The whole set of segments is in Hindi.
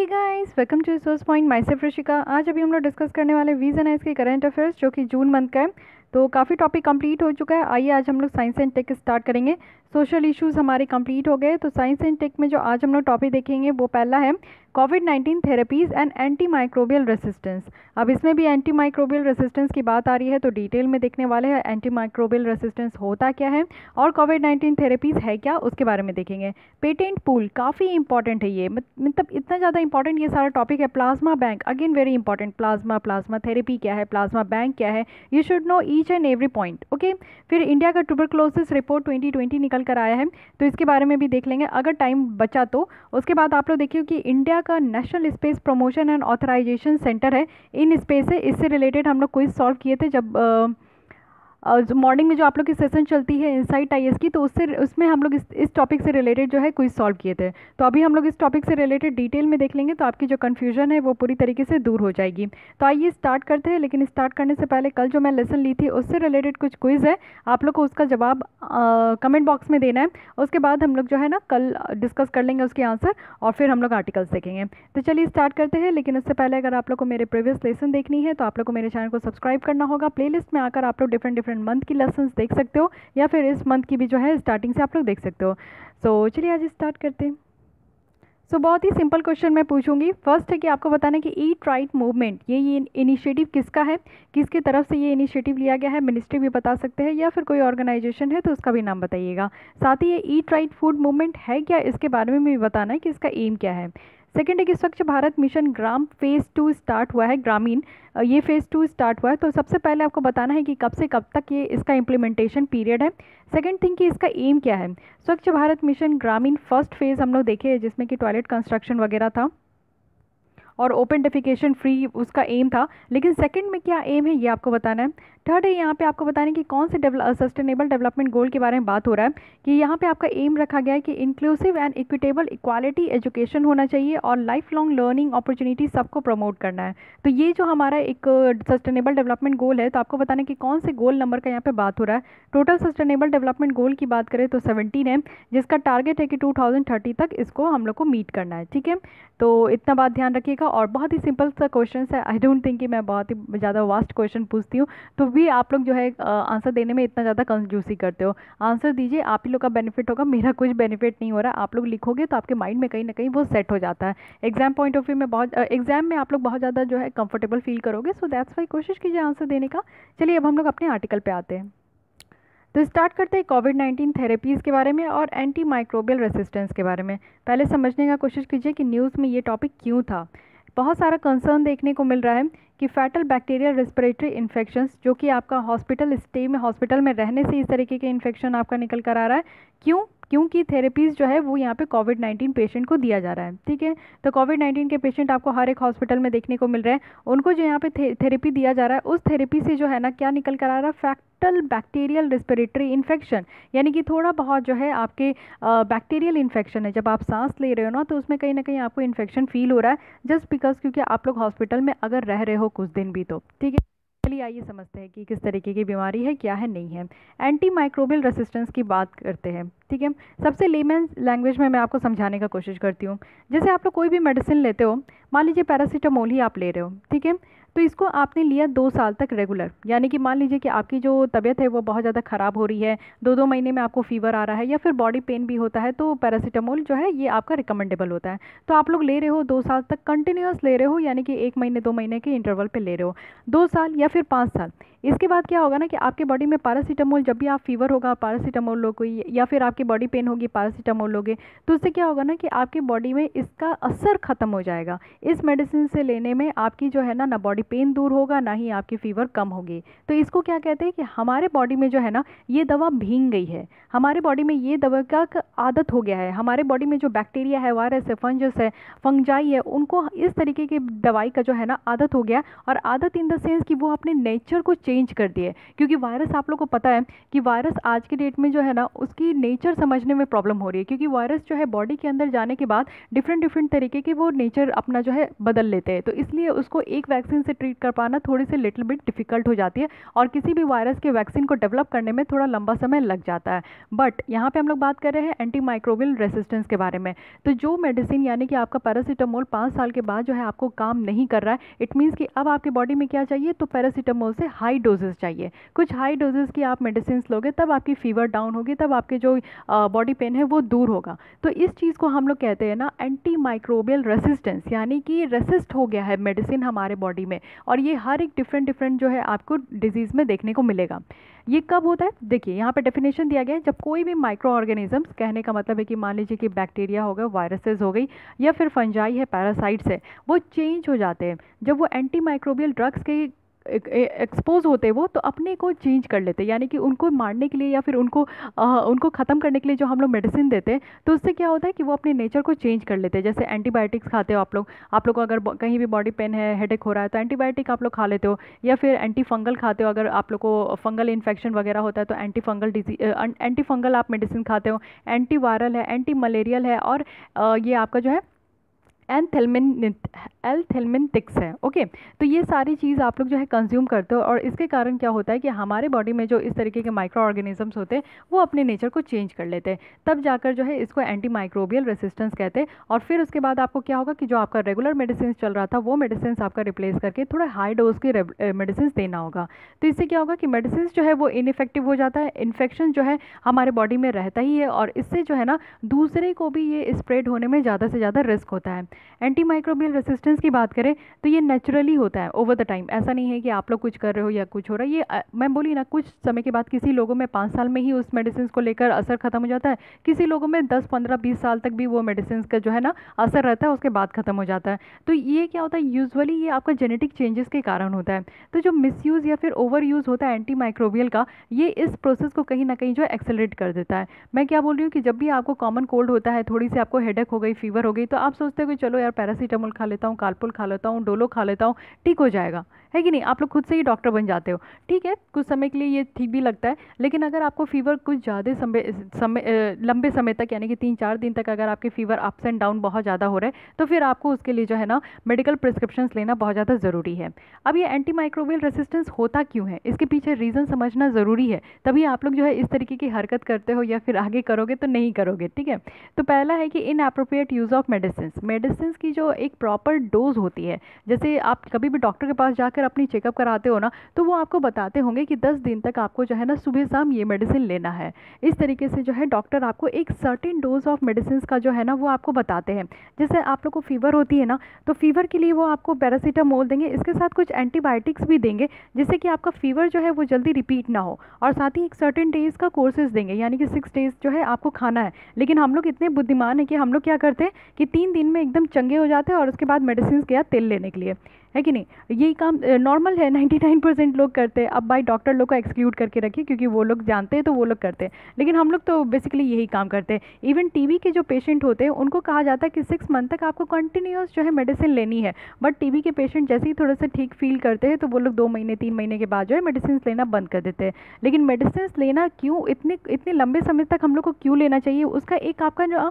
hey guys welcome to source point myself Rishika आज अभी हम लोग डिस्कस करने वाले वीज एंड आइस के करंट अफेयर्स जो कि जून मंथ का है तो काफ़ी टॉपिक कंप्लीट हो चुका है आइए आज हम लोग साइंस एंड टेक स्टार्ट करेंगे सोशल इश्यूज हमारे कंप्लीट हो गए तो साइंस एंड टेक में जो आज हम लोग टॉपिक देखेंगे वो पहला है COVID nineteen therapies and anti microbial resistance अब इसमें भी एंटी माइक्रोबियल रेसिस्टेंस की बात आ रही है तो डिटेल में देखने वाले हैं एंटी माइक्रोबियल रेसिस्टेंस होता क्या है और कोविड नाइन्टीन थेरेपीज़ है क्या उसके बारे में देखेंगे पेटेंट पूल काफ़ी इंपॉर्टेंट है ये मतलब इतना ज़्यादा इंपॉर्टेंट ये सारा टॉपिक है plasma bank again very important plasma plasma therapy क्या है प्लाज्मा बैंक क्या है यू शुड नो ई each and every point okay फिर इंडिया का ट्यूबरक्लोसिस रिपोर्ट 2020 निकल कर आया है तो इसके बारे में भी देख लेंगे अगर टाइम बचा तो उसके बाद आप लोग देखिए कि इंडिया का national space promotion and authorization centre है इन स्पेस से इससे रिलेटेड हम लोग क्विज सॉल्व किए थे जब आ, और मॉर्निंग में जो आप लोग की सेशन चलती है इनसाइट आई की तो उससे उसमें हम लोग इस इस टॉपिक से रिलेटेड जो है क्विज सॉल्व किए थे तो अभी हम लोग इस टॉपिक से रिलेटेड डिटेल में देख लेंगे तो आपकी जो कन्फ्यूजन है वो पूरी तरीके से दूर हो जाएगी तो आइए स्टार्ट करते हैं लेकिन स्टार्ट करने से पहले कल जो मैं लेसन ली थी उससे रिलेटेड कुछ क्विज़ है आप लोग को उसका जवाब कमेंट बॉक्स में देना है उसके बाद हम लोग जो है ना कल डिस्कस कर लेंगे उसके आंसर और फिर हम लोग आर्टिकल्स देखेंगे तो चलिए स्टार्ट करते हैं लेकिन उससे पहले अगर आप लोग को मेरे प्रीवियस लेसन देखनी है तो आप लोग को मेरे चैनल को सब्सक्राइब करना होगा प्ले में आकर आप लोग डिफरेंट डिफरेंट मंथ की लेसन देख सकते हो या फिर इस मंथ की भी जो है स्टार्टिंग से आप लोग देख सकते हो सो so, चलिए आज स्टार्ट करते हैं सो so, बहुत ही सिंपल क्वेश्चन मैं पूछूंगी फर्स्ट है कि आपको बताना है कि ईट राइट मूवमेंट ये ये इनिशिएटिव किसका है किसके तरफ से ये इनिशिएटिव लिया गया है मिनिस्ट्री भी बता सकते हैं या फिर कोई ऑर्गेनाइजेशन है तो उसका भी नाम बताइएगा साथ ही ये ईट राइट फूड मूवमेंट है क्या इसके बारे में भी बताना है कि इसका एम क्या है सेकेंड है कि स्वच्छ भारत मिशन ग्राम फेज़ टू स्टार्ट हुआ है ग्रामीण ये फेज़ टू स्टार्ट हुआ है तो सबसे पहले आपको बताना है कि कब से कब तक ये इसका इम्प्लीमेंटेशन पीरियड है सेकेंड थिंग कि इसका एम क्या है Swachh Bharat mission Grameen first phase हम लोग देखे जिसमें कि टॉयलेट कंस्ट्रक्शन वगैरह था और ओपन डेफिकेशन फ्री उसका एम था लेकिन सेकंड में क्या एम है ये आपको बताना है थर्ड है यहाँ पे आपको बताने कि कौन से सस्टेनेबल डेवलपमेंट गोल के बारे में बात हो रहा है कि यहाँ पे आपका एम रखा गया है कि inclusive and equitable equality education होना चाहिए और लाइफ लॉन्ग लर्निंग अपॉर्चुनिटी सबको प्रमोट करना है तो ये जो हमारा एक सस्टेनेबल डेवलपमेंट गोल है तो आपको बताने कि कौन से गोल नंबर का यहाँ पर बात हो रहा है टोटल सस्टेनेबल डेवलपमेंट गोल की बात करें तो सेवेंटीन है जिसका टारगेट है कि टू तक इसको हम लोग को मीट करना है ठीक है तो इतना बात ध्यान रखिएगा और बहुत ही सिंपल सा क्वेश्चन है आई डोंट थिंक कि मैं बहुत ही ज़्यादा वास्ट क्वेश्चन पूछती हूँ तो भी आप लोग जो है आंसर देने में इतना ज़्यादा कंजूसी करते हो आंसर दीजिए आप ही लोग का बेनिफिट होगा मेरा कुछ बेनिफिट नहीं हो रहा आप लोग लिखोगे तो आपके माइंड में कहीं ना कहीं वो सेट हो जाता है एग्जाम पॉइंट ऑफ व्यू में बहुत एग्जाम में आप लोग बहुत ज़्यादा जो है कंफर्टेबल फील करोगे सो दैट्स वाई कोशिश कीजिए आंसर देने का चलिए अब हम लोग अपने आर्टिकल पर आते हैं तो स्टार्ट करते हैं कोविड नाइन्टीन थेरेपीज़ के बारे में और एंटी माइक्रोबियल रेसिस्टेंस के बारे में पहले समझने का कोशिश कीजिए कि न्यूज़ में ये टॉपिक क्यों था बहुत सारा कंसर्न देखने को मिल रहा है कि फैटल बैक्टीरियल रेस्पिरेटरी इन्फेक्शन जो कि आपका हॉस्पिटल स्टे में हॉस्पिटल में रहने से इस तरीके के इन्फेक्शन आपका निकल कर आ रहा है क्यों क्योंकि थेरेपीज़ जो है वो यहाँ पे कोविड नाइन्टीन पेशेंट को दिया जा रहा है ठीक है तो कोविड नाइन्टीन के पेशेंट आपको हर एक हॉस्पिटल में देखने को मिल रहे हैं उनको जो यहाँ पे थे, थेरेपी दिया जा रहा है उस थेरेपी से जो है ना क्या निकल कर आ रहा है फैक्ट बैक्टीरियल रेस्पिरेटरी इन्फेक्शन यानी कि थोड़ा बहुत जो है आपके बैक्टीरियल इन्फेक्शन है जब आप सांस ले रहे हो ना तो उसमें कहीं ना कहीं आपको इन्फेक्शन फील हो रहा है जस्ट बिकॉज क्योंकि आप लोग हॉस्पिटल में अगर रह रहे हो कुछ दिन भी तो ठीक है चलिए आइए समझते हैं कि किस तरीके की बीमारी है क्या है नहीं है एंटी माइक्रोबियल रेसिस्टेंस की बात करते हैं ठीक है सबसे लेमेन लैंग्वेज में मैं आपको समझाने का कोशिश करती हूँ जैसे आप लोग कोई भी मेडिसिन लेते हो मान लीजिए पैरासीटामोल ही आप ले रहे हो ठीक है तो इसको आपने लिया दो साल तक रेगुलर यानी कि मान लीजिए कि आपकी जो तबीयत है वो बहुत ज़्यादा ख़राब हो रही है दो दो महीने में आपको फीवर आ रहा है या फिर बॉडी पेन भी होता है तो पैरासीटामोल जो है ये आपका रिकमेंडेबल होता है तो आप लोग ले रहे हो दो साल तक कंटिन्यूस ले रहे हो यानी कि एक महीने दो महीने के इंटरवल पर ले रहे हो दो साल या फिर पाँच साल इसके बाद क्या होगा ना कि आपके बॉडी में पैरासीटामोल जब भी आप फीवर होगा पैरासीटामोल लो कोई या फिर आपके आपकी बॉडी पेन होगी पैरासीटामोल लोगे तो उससे क्या होगा ना कि आपकी बॉडी में इसका असर ख़त्म हो जाएगा इस मेडिसिन से लेने में आपकी जो है ना ना बॉडी पेन दूर होगा ना ही आपकी फ़ीवर कम होगी तो इसको क्या कहते हैं कि हमारे बॉडी में जो है ना ये दवा भींग गई है हमारे बॉडी में ये दवा का आदत हो गया है हमारे बॉडी में जो बैक्टीरिया है वायरस है फंजस है फंगजाई है उनको इस तरीके की दवाई का जो है ना आदत हो गया और आदत इन द सेंस कि वो अपने नेचर को चेंज कर दिए क्योंकि वायरस आप लोग को पता है कि वायरस आज के डेट में जो है ना उसकी नेचर नेचर समझने में प्रॉब्लम हो रही है क्योंकि वायरस जो है बॉडी के अंदर जाने के बाद डिफरेंट डिफरेंट तरीके के वो नेचर अपना जो है बदल लेते हैं तो इसलिए उसको एक वैक्सीन से ट्रीट कर पाना थोड़ी सी लिटिल बिट डिफिकल्ट हो जाती है और किसी भी वायरस के वैक्सीन को डेवलप करने में थोड़ा लंबा समय लग जाता है बट यहाँ पर हम लोग बात कर रहे हैं एंटी माइक्रोवियल रेसिस्टेंस के बारे में तो जो मेडिसिन यानी कि आपका पैरासीटामोल पाँच साल के बाद जो है आपको काम नहीं कर रहा है इट मीन्स कि अब आपके बॉडी में क्या चाहिए तो पैरासीटामोल से हाई डोजेज चाहिए कुछ हाई डोजेज की आप मेडिसिन लोगे तब आपकी फीवर डाउन होगी तब आपके जो बॉडी पेन है वो दूर होगा तो इस चीज़ को हम लोग कहते हैं ना एंटी माइक्रोबियल रेसिस्टेंस यानी कि रेसिस्ट हो गया है मेडिसिन हमारे बॉडी में और ये हर एक डिफरेंट डिफरेंट जो है आपको डिजीज़ में देखने को मिलेगा ये कब होता है देखिए यहाँ पे डेफिनेशन दिया गया है जब कोई भी माइक्रो ऑर्गेनिजम्स कहने का मतलब है कि मान लीजिए कि बैक्टीरिया हो गए वायरसेस हो गई या फिर फंजाई है पैरासाइट्स है वो चेंज हो जाते हैं जब वो एंटी माइक्रोबियल ड्रग्स के एक्सपोज होते वो तो अपने को चेंज कर लेते यानी कि उनको मारने के लिए या फिर उनको आ, उनको ख़त्म करने के लिए जो हम लोग मेडिसिन देते हैं तो उससे क्या होता है कि वो अपने नेचर को चेंज कर लेते हैं जैसे एंटीबायोटिक्स खाते हो आप लोग आप लोग को अगर कहीं भी बॉडी पेन है हेडेक हो रहा है तो एंटीबायोटिक आप लोग खा लेते हो या फिर एंटी फंगल खाते हो अगर आप लोग को फंगल इन्फेक्शन वगैरह होता है तो antifungal disease antifungal आप मेडिसिन खाते हो एंटी वायरल है एंटी मलेरियल है और ये आपका जो है एंड थेलमिन एल है ओके तो ये सारी चीज़ आप लोग जो है कंज्यूम करते हो और इसके कारण क्या होता है कि हमारे बॉडी में जो इस तरीके के माइक्रो ऑर्गेनिजम्स होते हैं वो अपने नेचर को चेंज कर लेते हैं तब जाकर जो है इसको एंटी माइक्रोबियल रेसिस्टेंस कहते हैं और फिर उसके बाद आपको क्या होगा कि जो आपका रेगुलर मेडिसिन चल रहा था वो मेडिसिन आपका रिप्लेस करके थोड़ा हाई डोज की मेडिसिन देना होगा तो इससे क्या होगा कि मेडिसिन जो है वो इनफेक्टिव हो जाता है इन्फेक्शन जो है हमारे बॉडी में रहता ही है और इससे जो है ना दूसरे को भी ये स्प्रेड होने में ज़्यादा से ज़्यादा रिस्क होता है एंटी माइक्रोबियल रेसिस्टेंस की बात करें तो ये नेचुरली होता है ओवर द टाइम ऐसा नहीं है कि आप लोग कुछ कर रहे हो या कुछ हो रहा है ये आ, मैं बोली ना कुछ समय के बाद किसी लोगों में पाँच साल में ही उस मेडिसिन को लेकर असर ख़त्म हो जाता है किसी लोगों में दस पंद्रह बीस साल तक भी वो मेडिसिन का जो है ना असर रहता है उसके बाद ख़त्म हो जाता है तो ये क्या होता है यूजअली ये आपका जेनेटिक चेंजेस के कारण होता है तो जो मिस या फिर ओवर यूज़ होता है एंटी माइक्रोबियल का ये इस प्रोसेस को कहीं ना कहीं जो है एक्सेलरेट कर देता है मैं क्या बोल रही हूँ कि जब भी आपको कॉमन कोल्ड होता है थोड़ी सी आपको हेडेक हो गई फीवर हो गई तो आप सोचते हो कि चलो यार पैरासीटामोल खा लेता हूँ कालपुल खा लेता हूँ डोलो खा लेता हूँ ठीक हो जाएगा है कि नहीं आप लोग खुद से ही डॉक्टर बन जाते हो ठीक है कुछ समय के लिए ये ठीक भी लगता है लेकिन अगर आपको फीवर कुछ ज़्यादा समय समय लंबे समय तक यानी कि तीन चार दिन तक अगर आपके फीवर अप्स एंड डाउन बहुत ज़्यादा हो रहे हैं तो फिर आपको उसके लिए जो है ना मेडिकल प्रिस्क्रिप्शन लेना बहुत ज़्यादा ज़रूरी है अब ये एंटी माइक्रोवेल रेसिस्टेंस होता क्यों है इसके पीछे रीज़न समझना ज़रूरी है तभी आप लोग जो है इस तरीके की हरकत करते हो या फिर आगे करोगे तो नहीं करोगे ठीक है तो पहला है कि inappropriate use of medicine medicine की जो एक प्रॉपर डोज होती है जैसे आप कभी भी डॉक्टर के पास जाकर जाकर अपनी चेकअप कराते हो ना तो वो आपको बताते होंगे कि दस दिन तक आपको जो है ना सुबह शाम ये मेडिसिन लेना है इस तरीके से जो है डॉक्टर आपको एक सर्टिन डोज ऑफ मेडिसिन का जो है ना वो आपको बताते हैं जैसे आप लोग को फीवर होती है ना तो फीवर के लिए वो आपको पैरासीटामोल देंगे इसके साथ कुछ एंटीबायोटिक्स भी देंगे जिससे कि आपका फीवर जो है वो जल्दी रिपीट ना हो और साथ ही एक सर्टेन डेज़ का कोर्सेज देंगे यानी कि सिक्स डेज़ जो है आपको खाना है लेकिन हम लोग इतने बुद्धिमान हैं कि हम लोग क्या करते हैं कि तीन दिन में एकदम चंगे हो जाते हैं और उसके बाद मेडिसिन गया तेल लेने के लिए है कि नहीं यही काम नॉर्मल है 99 परसेंट लोग करते हैं अब भाई डॉक्टर लोग को एक्सक्लूड करके रखिए क्योंकि वो लोग जानते हैं तो वो लोग करते हैं लेकिन हम लोग तो बेसिकली यही काम करते हैं इवन टी के जो पेशेंट होते हैं उनको कहा जाता है कि सिक्स मंथ तक आपको कंटिन्यूस जो है मेडिसिन लेनी है बट टी के पेशेंट जैसे ही थोड़ा सा ठीक फील करते हैं तो वो लोग दो महीने तीन महीने के बाद जो है मेडिसिन लेना बंद कर देते हैं लेकिन मेडिसिन लेना क्यों इतने इतने लंबे समय तक हम लोग को क्यों लेना चाहिए उसका एक आपका जो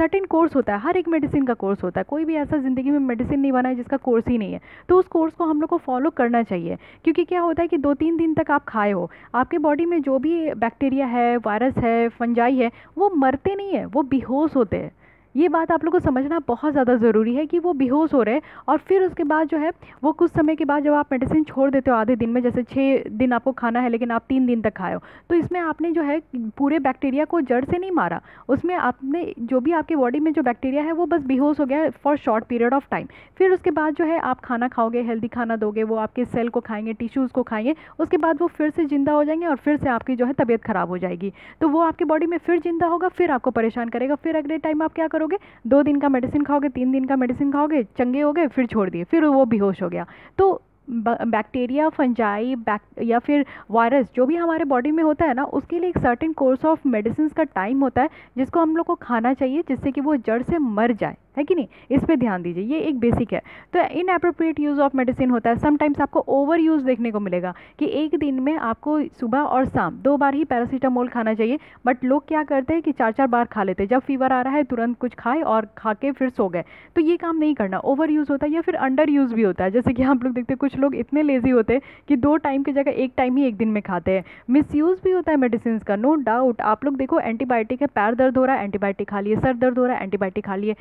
सर्टिन कोर्स होता है हर एक मेडिसिन का कोर्स होता है कोई भी ऐसा ज़िंदगी में मेडिसिन नहीं बना है जिसका कोर्स ही नहीं है तो उस कोर्स को हम लोग को फॉलो करना चाहिए क्योंकि क्या होता है कि दो तीन दिन तक आप खाए हो आपके बॉडी में जो भी बैक्टीरिया है वायरस है फंजाई है वो मरते नहीं है वो बेहोश होते हैं ये बात आप लोग को समझना बहुत ज़्यादा ज़रूरी है कि वो बेहोश हो रहे हैं और फिर उसके बाद जो है वो कुछ समय के बाद जब आप मेडिसिन छोड़ देते हो आधे दिन में जैसे छः दिन आपको खाना है लेकिन आप तीन दिन तक खाए हो तो इसमें आपने जो है पूरे बैक्टीरिया को जड़ से नहीं मारा उसमें आपने जो भी आपके बॉडी में जो बैक्टीरिया है वो बस बेहोश हो गया for short period of time फिर उसके बाद जो है आप खाना खाओगे हेल्दी खाना दोगे वो आपके सेल को खाएंगे टिश्यूज़ को खाएंगे उसके बाद वो फिर से ज़िंदा हो जाएंगे और फिर से आपकी जो है तबीयत ख़राब हो जाएगी तो वो आपकी बॉडी में फिर ज़िंदा होगा फिर आपको परेशान करेगा फिर अगले टाइम आप क्या करोगे दो दिन का मेडिसिन खाओगे तीन दिन का मेडिसिन खाओगे चंगे हो गए फिर छोड़ दिए फिर वो बेहोश हो गया तो बैक्टीरिया फंजाई बैक या फिर वायरस जो भी हमारे बॉडी में होता है ना उसके लिए एक सर्टेन कोर्स ऑफ मेडिसिन का टाइम होता है जिसको हम लोग को खाना चाहिए जिससे कि वो जड़ से मर जाए है कि नहीं इस पर ध्यान दीजिए ये एक बेसिक है तो inappropriate use of medicine होता है समटाइम्स आपको ओवर यूज़ देखने को मिलेगा कि एक दिन में आपको सुबह और शाम दो बार ही पैरासीटामोल खाना चाहिए बट लोग क्या करते हैं कि चार चार बार खा लेते हैं जब फीवर आ रहा है तुरंत कुछ खाए और खा के फिर सो गए तो ये काम नहीं करना ओवर यूज़ होता है या फिर अंडर यूज़ भी होता है जैसे कि आप लोग देखते हैं कुछ लोग इतने लेज़ी होते हैं कि दो टाइम की जगह एक टाइम ही एक दिन में खाते हैं मिस यूज़ भी होता है मेडिसिन का नो डाउट आप लोग देखो एंटीबायोटिक है पैर दर्द हो रहा है एंटीबायोटिक खा लिए सर दर्द हो रहा है एंटीबायोटिक खा लिए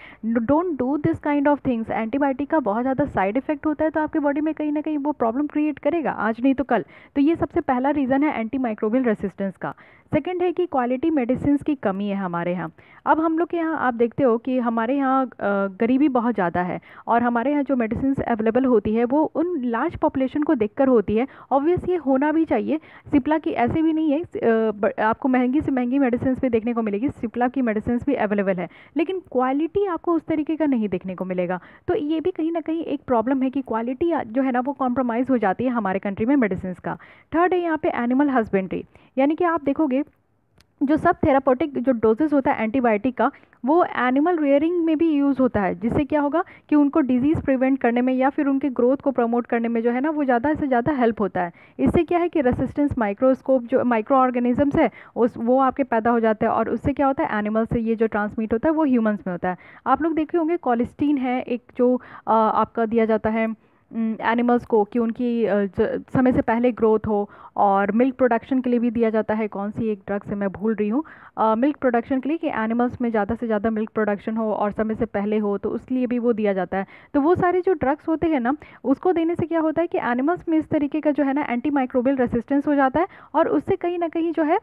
don't do this kind of things antibiotic का बहुत ज़्यादा साइड इफेक्ट होता है तो आपके बॉडी में कहीं ना कहीं वो प्रॉब्लम क्रिएट करेगा आज नहीं तो कल तो ये सबसे पहला रीज़न है एंटी माइक्रोबियल रेसिस्टेंस का सेकेंड है कि क्वालिटी मेडिसिन की कमी है हमारे यहाँ अब हम लोग के यहाँ आप देखते हो कि हमारे यहाँ गरीबी बहुत ज़्यादा है और हमारे यहाँ जो मेडिसिन अवेलेबल होती है वो उन लार्ज पॉपुलेशन को देख होती है ऑब्वियस ये होना भी चाहिए सिप्ला की ऐसे भी नहीं है आपको महंगी से महंगी मेडिसिन भी देखने को मिलेगी सिप्ला की मेडिसिन भी अवेलेबल है लेकिन क्वालिटी आपको उस तरीके का नहीं देखने को मिलेगा तो ये भी कहीं ना कहीं एक प्रॉब्लम है कि क्वालिटी जो है ना वो कॉम्प्रोमाइज़ हो जाती है हमारे कंट्री में मेडिसिन का थर्ड है यहाँ पर एनिमल हस्बेंड्री यानी कि आप देखोगे जो सब थेरापोटिक जो डोजेज़ होता है एंटीबायोटिक का वो एनिमल रेयरिंग में भी यूज़ होता है जिससे क्या होगा कि उनको डिजीज़ प्रिवेंट करने में या फिर उनके ग्रोथ को प्रमोट करने में जो है ना वो ज़्यादा से ज़्यादा हेल्प होता है इससे क्या है कि रेसिस्टेंस माइक्रोस्कोप जो माइक्रो ऑर्गेनिजम्स है उस वो आपके पैदा हो जाते हैं और उससे क्या होता है एनिमल से ये जो ट्रांसमिट होता है वो ह्यूमन्स में होता है आप लोग देखे होंगे कॉलिस्टीन है एक जो आ, आपका दिया जाता है एनिमल्स को कि उनकी समय से पहले ग्रोथ हो और मिल्क प्रोडक्शन के लिए भी दिया जाता है कौन सी एक ड्रग से मैं भूल रही हूँ मिल्क प्रोडक्शन के लिए कि एनिमल्स में ज़्यादा से ज़्यादा मिल्क प्रोडक्शन हो और समय से पहले हो तो उस लिए भी वो दिया जाता है तो वो सारे जो ड्रग्स होते हैं ना उसको देने से क्या होता है कि एनिमल्स में इस तरीके का जो है ना एंटी माइक्रोबियल रेसिस्टेंस हो जाता है और उससे कहीं ना कहीं जो है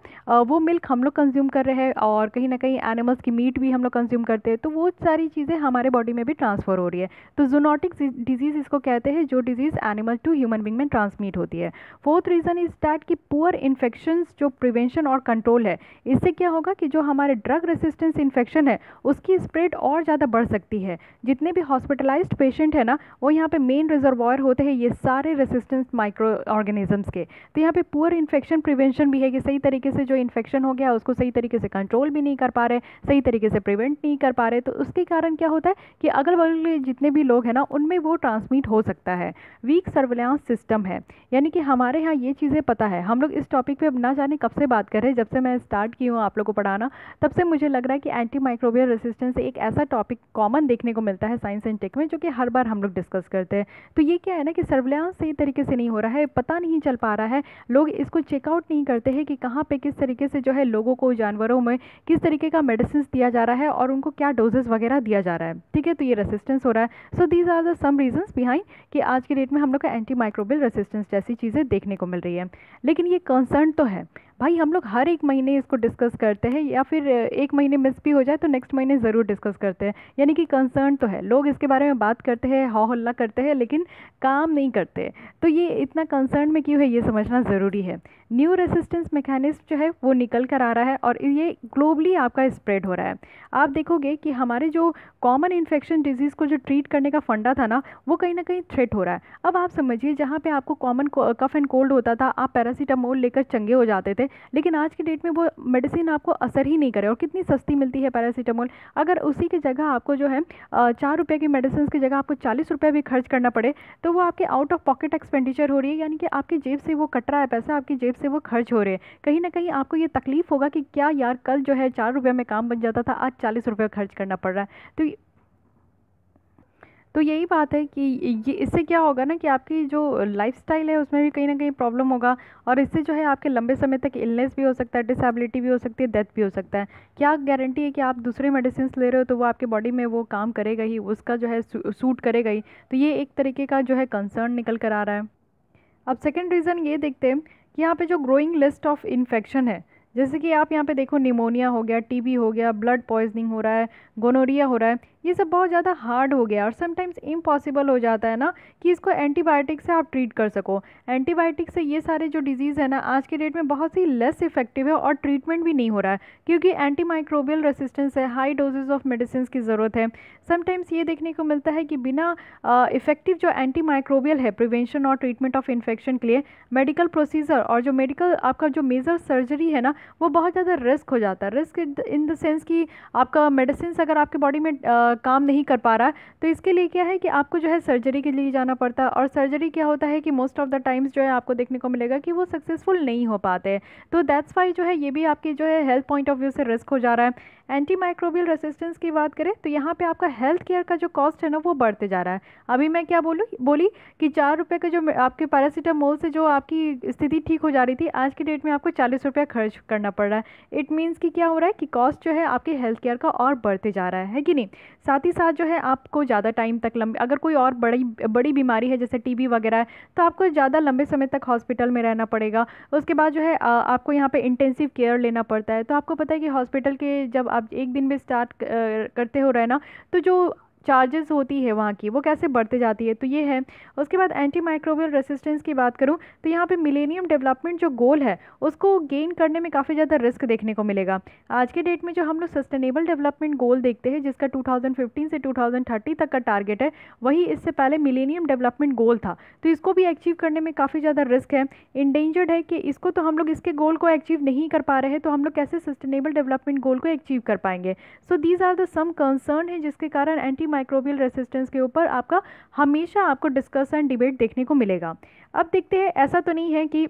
वो मिल्क हम लोग कंज्यूम कर रहे हैं और कहीं ना कहीं एनिमल्स की मीट भी हम लोग कंज्यूम करते हैं तो वो सारी चीज़ें हमारे बॉडी में भी ट्रांसफ़र हो रही है तो जोनोटिक डिजीज़ इसको कहते हैं है जो disease animal to human being में ट्रांसमिट होती है फोर्थ रीज़न इज़ डैट कि पुअर इन्फेक्शन जो प्रिवेंशन और कंट्रोल है इससे क्या होगा कि जो हमारे ड्रग रेसिस्टेंस इन्फेक्शन है उसकी स्प्रेड और ज़्यादा बढ़ सकती है जितने भी हॉस्पिटलाइज्ड पेशेंट है ना वो यहाँ पे मेन रिजर्वॉयर होते हैं ये सारे रेसिस्टेंस माइक्रो ऑर्गेनिजम्स के तो यहाँ पे पुअर इन्फेक्शन प्रिवेंशन भी है कि सही तरीके से जो इन्फेक्शन हो गया उसको सही तरीके से कंट्रोल भी नहीं कर पा रहे सही तरीके से प्रिवेंट नहीं कर पा रहे तो उसके कारण क्या होता है कि अगल बगल जितने भी लोग हैं ना उनमें वो ट्रांसमिट हो सकते सकता है वीक सर्विलांस सिस्टम है यानी कि हमारे यहाँ ये चीज़ें पता है हम लोग इस टॉपिक पे ना जाने कब से बात कर रहे हैं जब से मैं स्टार्ट की हूँ आप लोग को पढ़ाना तब से मुझे लग रहा है कि एंटी माइक्रोबियल रेसिस्टेंस एक ऐसा टॉपिक कॉमन देखने को मिलता है साइंस एंड टेक में जो कि हर बार हम लोग डिस्कस करते हैं तो ये क्या है ना कि सर्विलांस सही तरीके से नहीं हो रहा है पता नहीं चल पा रहा है लोग इसको चेकआउट नहीं करते हैं कि कहाँ पर किस तरीके से जो है लोगों को जानवरों में किस तरीके का मेडिसिन दिया जा रहा है और उनको क्या डोजेस वगैरह दिया जा रहा है ठीक है तो ये रेसिस्टेंस हो रहा है so these are the some reasons behind कि आज के डेट में हम लोग का एंटी माइक्रोबियल रेसिस्टेंस जैसी चीज़ें देखने को मिल रही है लेकिन ये कंसर्न तो है भाई हम लोग हर एक महीने इसको डिस्कस करते हैं या फिर एक महीने मिस भी हो जाए तो नेक्स्ट महीने ज़रूर डिस्कस करते हैं यानी कि कंसर्न तो है लोग इसके बारे में बात करते हैं हौ हल्ला करते हैं लेकिन काम नहीं करते तो ये इतना कंसर्न में क्यों है ये समझना ज़रूरी है न्यू रेसिस्टेंस मैकेनिज्म जो है वो निकल कर आ रहा है और ये ग्लोबली आपका स्प्रेड हो रहा है आप देखोगे कि हमारे जो कॉमन इन्फेक्शन डिजीज़ को जो ट्रीट करने का फंडा था ना वो कहीं ना कहीं थ्रेट हो रहा है अब आप समझिए जहाँ पे आपको कॉमन कफ एंड कोल्ड होता था आप पैरासीटामोल लेकर चंगे हो जाते थे लेकिन आज की डेट में वो मेडिसिन आपको असर ही नहीं करे और कितनी सस्ती मिलती है पैरासीटामोल अगर उसी की जगह आपको जो है चार रुपये की मेडिसिन की जगह आपको चालीस रुपये भी खर्च करना पड़े तो वो आपके आउट ऑफ पॉकेट एक्सपेंडिचर हो रही है यानी कि आपकी जेब से वो कट रहा है पैसा आपकी जेब तरफ से वो खर्च हो रहे हैं कहीं ना कहीं आपको ये तकलीफ़ होगा कि क्या यार कल जो है चार रुपये में काम बन जाता था आज चालीस रुपये खर्च करना पड़ रहा है तो तो यही बात है कि ये इससे क्या होगा ना कि आपकी जो लाइफस्टाइल है उसमें भी कहीं ना कहीं प्रॉब्लम होगा और इससे जो है आपके लंबे समय तक इलनेस भी हो सकता है डिसेबिलिटी भी हो सकती है डेथ भी हो सकता है क्या गारंटी है कि आप दूसरे मेडिसिन ले रहे हो तो वो आपके बॉडी में वो काम करेगा ही उसका जो है सूट करेगा ही तो ये एक तरीके का जो है कंसर्न निकल कर आ रहा है अब सेकेंड रीज़न ये देखते हैं कि यहाँ पे जो ग्रोइंग लिस्ट ऑफ इन्फेक्शन है जैसे कि आप यहाँ पे देखो निमोनिया हो गया टीबी हो गया ब्लड पॉइजनिंग हो रहा है गोनोरिया हो रहा है ये सब बहुत ज़्यादा हार्ड हो गया और समटाइम्स इम्पॉसिबल हो जाता है ना कि इसको एंटीबायोटिक से आप ट्रीट कर सको एंटीबायोटिक से ये सारे जो डिजीज़ है ना आज के डेट में बहुत ही लेस इफेक्टिव है और ट्रीटमेंट भी नहीं हो रहा है क्योंकि एंटी माइक्रोबियल रेसिस्टेंस है हाई डोजेज ऑफ मेडिसिन की ज़रूरत है समटाइम्स ये देखने को मिलता है कि बिना इफेक्टिव जो एंटी माइक्रोबियल है प्रिवेंशन और ट्रीटमेंट ऑफ इन्फेक्शन के लिए मेडिकल प्रोसीजर और जो मेडिकल आपका जो मेजर सर्जरी है ना वो बहुत ज़्यादा रिस्क हो जाता है रिस्क इन द सेंस कि आपका मेडिसिन अगर आपके बॉडी में काम नहीं कर पा रहा तो इसके लिए क्या है कि आपको जो है सर्जरी के लिए जाना पड़ता है और सर्जरी क्या होता है कि मोस्ट ऑफ़ द टाइम्स जो है आपको देखने को मिलेगा कि वो सक्सेसफुल नहीं हो पाते तो दैट्स वाई जो है ये भी आपकी जो है हेल्थ पॉइंट ऑफ व्यू से रिस्क हो जा रहा है एंटी माइक्रोबियल रेसिस्टेंस की बात करें तो यहाँ पे आपका हेल्थ केयर का जो कॉस्ट है ना वो बढ़ते जा रहा है अभी मैं क्या बोलूँ बोली कि चार रुपये का जो आपके पैरासीटामोल से जो आपकी स्थिति ठीक हो जा रही थी आज की डेट में आपको चालीस रुपया खर्च करना पड़ रहा है इट मीन्स कि क्या हो रहा है कि कॉस्ट जो है आपके हेल्थ केयर का और बढ़ते जा रहा है, है कि नहीं साथ ही साथ जो है आपको ज़्यादा टाइम तक लंबे अगर कोई और बड़ी बड़ी बीमारी है जैसे टी वगैरह है तो आपको ज़्यादा लंबे समय तक हॉस्पिटल में रहना पड़ेगा उसके बाद जो है आपको यहाँ पर इंटेंसिव केयर लेना पड़ता है तो आपको पता है कि हॉस्पिटल के जब आप एक दिन में स्टार्ट करते हो रहे ना तो जो चार्जेस होती है वहाँ की वो कैसे बढ़ते जाती है तो ये है उसके बाद एंटी माइक्रोबियल रेसिस्टेंस की बात करूँ तो यहाँ पर मिलेनियम डेवलपमेंट जो गोल है उसको गेन करने में काफ़ी ज़्यादा रिस्क देखने को मिलेगा आज के डेट में जो हम लोग सस्टेनेबल डेवलपमेंट गोल देखते हैं जिसका टू से टू तक का टारगेट है वही इससे पहले मिलेनियम डेवलपमेंट गोल था तो इसको भी अचीव करने में काफ़ी ज़्यादा रिस्क है इंडेंजर्ड है कि इसको तो हम लोग इसके गोल को अचीव नहीं कर पा रहे हैं तो हम लोग कैसे सस्टेनेबल डेवलपमेंट गोल को अचीव कर पाएंगे so these are the some concern है जिसके कारण एंटी माइक्रोबियल रेसिस्टेंस के ऊपर आपका हमेशा आपको डिस्कस एंड डिबेट देखने को मिलेगा अब देखते हैं ऐसा तो नहीं है कि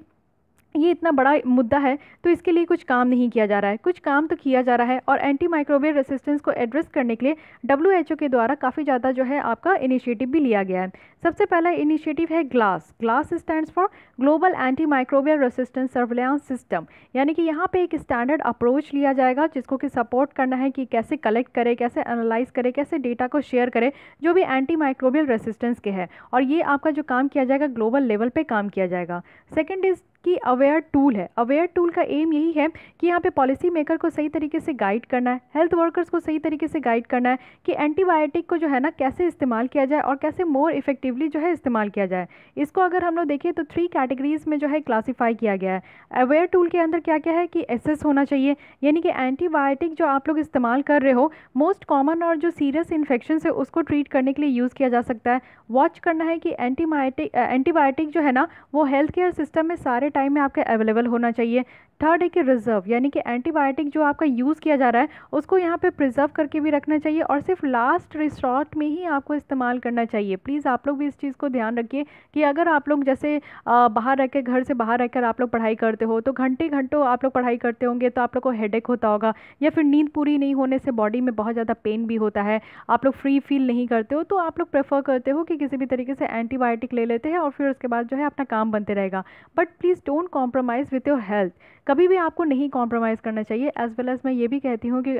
ये इतना बड़ा मुद्दा है तो इसके लिए कुछ काम नहीं किया जा रहा है कुछ काम तो किया जा रहा है और एंटी माइक्रोवेव रेसिस्टेंस को एड्रेस करने के लिए डब्ल्यू के द्वारा काफ़ी ज़्यादा जो है आपका इनिशिएटिव भी लिया गया है सबसे पहला इनिशिएटिव है GLASS GLASS stands for global anti microbial resistance surveillance system यानी कि यहाँ पे एक स्टैंडर्ड अप्रोच लिया जाएगा जिसको कि सपोर्ट करना है कि कैसे कलेक्ट करें कैसे एनालाइज करे कैसे डेटा को शेयर करें जो भी एंटी माइक्रोबियल रेसिस्टेंस के हैं और ये आपका जो काम किया जाएगा ग्लोबल लेवल पर काम किया जाएगा सेकेंड इज़ कि अवेयर टूल है अवेयर टूल का एम यही है कि यहाँ पे पॉलिसी मेकर को सही तरीके से गाइड करना है हेल्थ वर्कर्स को सही तरीके से गाइड करना है कि एंटीबायोटिक को जो है ना कैसे इस्तेमाल किया जाए और कैसे मोर इफेक्टिव एक्सक्लूसिवली जो है इस्तेमाल किया जाए इसको अगर हम लोग देखें तो थ्री कैटेगरीज़ में जो है क्लासीफाई किया गया है अवेयर टूल के अंदर क्या क्या है कि एसेस होना चाहिए यानी कि एंटीबायोटिक जो आप लोग इस्तेमाल कर रहे हो मोस्ट कॉमन और जो सीरियस इन्फेक्शन है उसको ट्रीट करने के लिए यूज़ किया जा सकता है वॉच करना है कि एंटीबायोटिक एंटीबायोटिक जो है ना वो हेल्थ केयर सिस्टम में सारे टाइम में आपके अवेलेबल होना चाहिए थर्ड है कि रिज़र्व यानी कि एंटीबायोटिक जो आपका यूज़ किया जा रहा है उसको यहाँ पे प्रिजर्व करके भी रखना चाहिए और सिर्फ लास्ट रिसॉर्ट में ही आपको इस्तेमाल करना चाहिए प्लीज़ आप लोग भी इस चीज़ को ध्यान रखिए कि अगर आप लोग जैसे बाहर रह घर से बाहर रहकर आप लोग पढ़ाई करते हो तो घंटे घंटों आप लोग पढ़ाई करते होंगे तो आप लोग को हेड होता होगा या फिर नींद पूरी नहीं होने से बॉडी में बहुत ज़्यादा पेन भी होता है आप लोग फ्री फील नहीं करते हो तो आप लोग प्रेफर करते हो कि किसी भी तरीके से एंटीबायोटिक ले लेते हैं और फिर उसके बाद जो है अपना काम बनते रहेगा but please don't compromise with your health कभी भी आपको नहीं कॉम्प्रोमाइज़ करना चाहिए एज़ वेल एज़ मैं ये भी कहती हूँ कि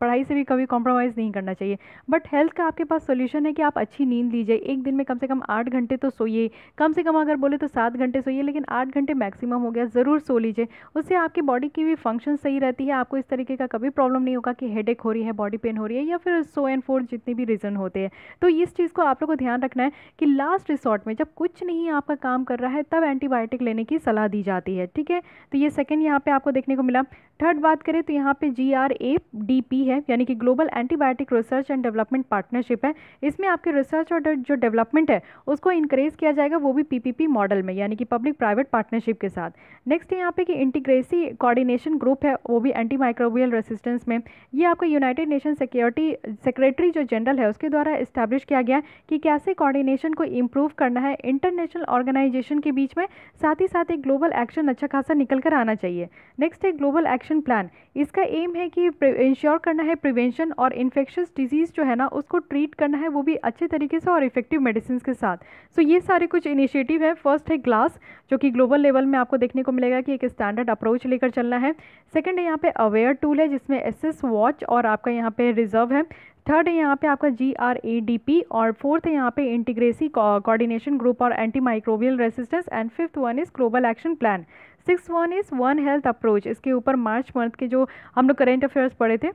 पढ़ाई से भी कभी कॉम्प्रोमाइज़ नहीं करना चाहिए बट हेल्थ का आपके पास सोल्यूशन है कि आप अच्छी नींद लीजिए एक दिन में कम से कम आठ घंटे तो सोइए कम से कम अगर बोले तो सात घंटे सोइए लेकिन आठ घंटे मैक्सिमम हो गया ज़रूर सो लीजिए उससे आपकी बॉडी की भी फंक्शन सही रहती है आपको इस तरीके का कभी प्रॉब्लम नहीं होगा कि हेड हो रही है बॉडी पेन हो रही है या फिर सो एंड फोर जितने भी रीज़न होते हैं तो इस चीज़ को आप लोग को ध्यान रखना है कि लास्ट रिसोर्ट में जब कुछ नहीं आपका काम कर रहा है तब एंटीबायोटिक लेने की सलाह दी जाती है ठीक है तो ये सेकेंड सेकेंड यहाँ पे आपको देखने को मिला थर्ड बात करें तो यहाँ पे G R A D P है यानी कि global antibiotic research and development partnership है इसमें आपके रिसर्च और जो डेवलपमेंट है उसको इंक्रेज किया जाएगा वो भी पीपीपी मॉडल में यानी कि पब्लिक प्राइवेट पार्टनरशिप के साथ नेक्स्ट यहाँ पे कि इंटीग्रेसी कोऑर्डिनेशन ग्रुप है वो भी एंटी माइक्रोबियल रेसिस्टेंस में ये आपको यूनाइटेड नेशन सिक्योरिटी सेक्रेटरी जो जनरल है उसके द्वारा इस्टेब्लिश किया गया कि कैसे कॉर्डिनेशन को इम्प्रूव करना है इंटरनेशनल ऑर्गेनाइजेशन के बीच में साथ ही साथ एक ग्लोबल एक्शन अच्छा खासा निकल कर आना चाहिए नेक्स्ट है ग्लोबल एक्शन प्लान इसका एम है कि इंश्योर करना है प्रिवेंशन और इन्फेक्शस डिजीज़ जो है ना उसको ट्रीट करना है वो भी अच्छे तरीके से और इफेक्टिव मेडिसिन के साथ सो so, ये सारे कुछ इनिशिएटिव है फर्स्ट है ग्लास जो कि ग्लोबल लेवल में आपको देखने को मिलेगा कि एक स्टैंडर्ड अप्रोच लेकर चलना है सेकेंड है यहाँ पे अवेयर टूल है जिसमें एस वॉच और आपका यहाँ पे रिजर्व है थर्ड है यहाँ पे आपका G R A D P और फोर्थ है यहाँ पे इंटीग्रेसी कोऑर्डिनेशन ग्रुप और anti microbial resistance and fifth one is global action plan six one is one health approach इसके ऊपर मार्च मंथ के जो हम लोग करेंट अफेयर्स पढ़े थे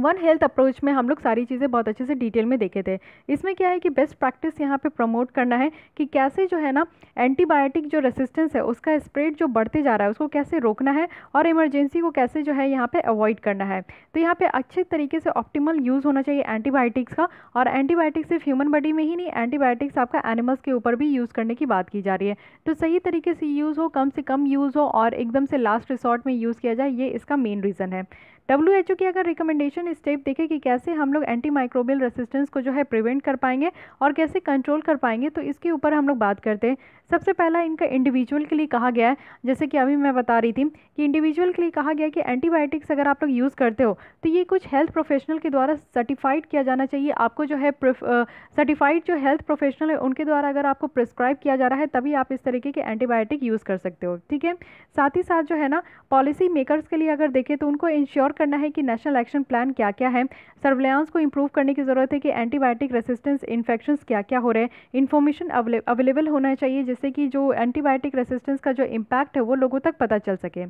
वन हेल्थ अप्रोच में हम लोग सारी चीज़ें बहुत अच्छे से डिटेल में देखे थे इसमें क्या है कि बेस्ट प्रैक्टिस यहाँ पे प्रमोट करना है कि कैसे जो है ना एंटीबायोटिक जो रेसिस्टेंस है उसका स्प्रेड जो बढ़ते जा रहा है उसको कैसे रोकना है और इमरजेंसी को कैसे जो है यहाँ पे अवॉइड करना है तो यहाँ पर अच्छे तरीके से ऑप्टिमल यूज़ होना चाहिए एंटीबायोटिक्स का और एंटीबायोटिक्स सिर्फ ह्यूमन बॉडी में ही नहीं एंटीबायोटिक्स आपका एनिमल्स के ऊपर भी यूज़ करने की बात की जा रही है तो सही तरीके से यूज़ हो कम से कम यूज़ हो और एकदम से लास्ट रिसॉर्ट में यूज़ किया जाए ये इसका मेन रीज़न है डब्ल्यू की अगर रिकमेंडेशन स्टेप देखें कि कैसे हम लोग एंटी माइक्रोबियल रेसिस्टेंस को जो है प्रिवेंट कर पाएंगे और कैसे कंट्रोल कर पाएंगे तो इसके ऊपर हम लोग बात करते हैं सबसे पहला इनका इंडिविजुअल के लिए कहा गया है जैसे कि अभी मैं बता रही थी कि इंडिविजुअल के लिए कहा गया कि एंटीबायोटिक्स अगर आप लोग यूज़ करते हो तो ये कुछ हेल्थ प्रोफेशनल के द्वारा सर्टिफाइड किया जाना चाहिए आपको जो है सर्टिफाइड जो हेल्थ प्रोफेशनल है उनके द्वारा अगर आपको प्रिस्क्राइब किया जा रहा है तभी आप इस तरीके के एंटीबायोटिक यूज़ कर सकते हो ठीक है साथ ही साथ जो है ना पॉलिसी मेकर्स के लिए अगर देखें तो उनको इंश्योर गौर करना है कि नेशनल एक्शन प्लान क्या क्या है सर्विलांस को इम्प्रूव करने की ज़रूरत है कि एंटीबायोटिक रेसिस्टेंस इन्फेक्शन क्या क्या हो रहे हैं इन्फॉर्मेशन अवेलेबल होना चाहिए जिससे कि जो एंटीबायोटिक रेसिस्टेंस का जो इम्पैक्ट है वो लोगों तक पता चल सके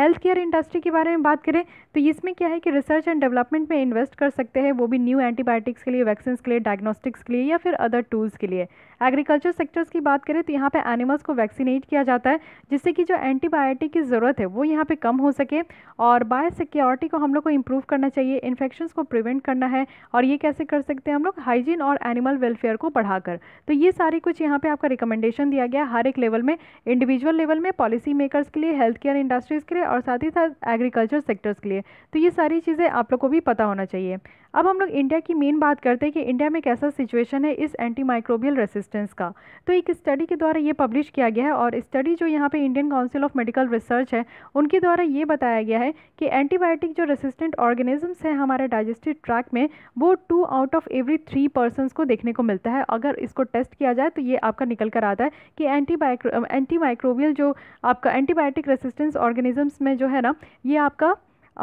हेल्थ केयर इंडस्ट्री के बारे में बात करें तो इसमें क्या है कि रिसर्च एंड डेवलपमेंट में इन्वेस्ट कर सकते हैं वो भी न्यू एंटीबायोटिक्स के लिए वैक्सीन के लिए डायग्नोस्टिक्स के लिए या फिर अदर टूल्स के लिए एग्रीकल्चर सेक्टर्स की बात करें तो यहाँ पे एनिमल्स को वैक्सीनेट किया जाता है जिससे कि जो एंटीबायोटिक की ज़रूरत है वो यहाँ पे कम हो सके और बायोसिक्योरिटी इम्यूनिटी को हम लोग को इम्प्रूव करना चाहिए इन्फेक्शन को प्रिवेंट करना है और ये कैसे कर सकते हैं हम लोग हाइजीन और एनिमल वेलफेयर को बढ़ाकर तो ये सारी कुछ यहाँ पे आपका रिकमेंडेशन दिया गया हर एक लेवल में इंडिविजुअल लेवल में पॉलिसी मेकर्स के लिए हेल्थ केयर इंडस्ट्रीज़ के लिए और साथ ही साथ एग्रीकल्चर सेक्टर्स के लिए तो ये सारी चीज़ें आप लोग को भी पता होना चाहिए अब हम लोग इंडिया की मेन बात करते हैं कि इंडिया में कैसा सिचुएशन है इस एंटी माइक्रोबियल रेसिस्टेंस का तो एक स्टडी के द्वारा ये पब्लिश किया गया है और स्टडी जो यहाँ पे Indian Council of Medical Research है उनके द्वारा ये बताया गया है कि एंटीबायोटिक जो रेसिस्टेंट ऑर्गेनिजम्स हैं हमारे डाइजेस्टिव ट्रैक में वो two out of every three persons को देखने को मिलता है अगर इसको टेस्ट किया जाए तो ये आपका निकल कर आता है कि एंटी एंटीमाइक्रोबियल जो आपका एंटीबायोटिक रेसिस्टेंस ऑर्गेनिजम्स में जो है ना ये आपका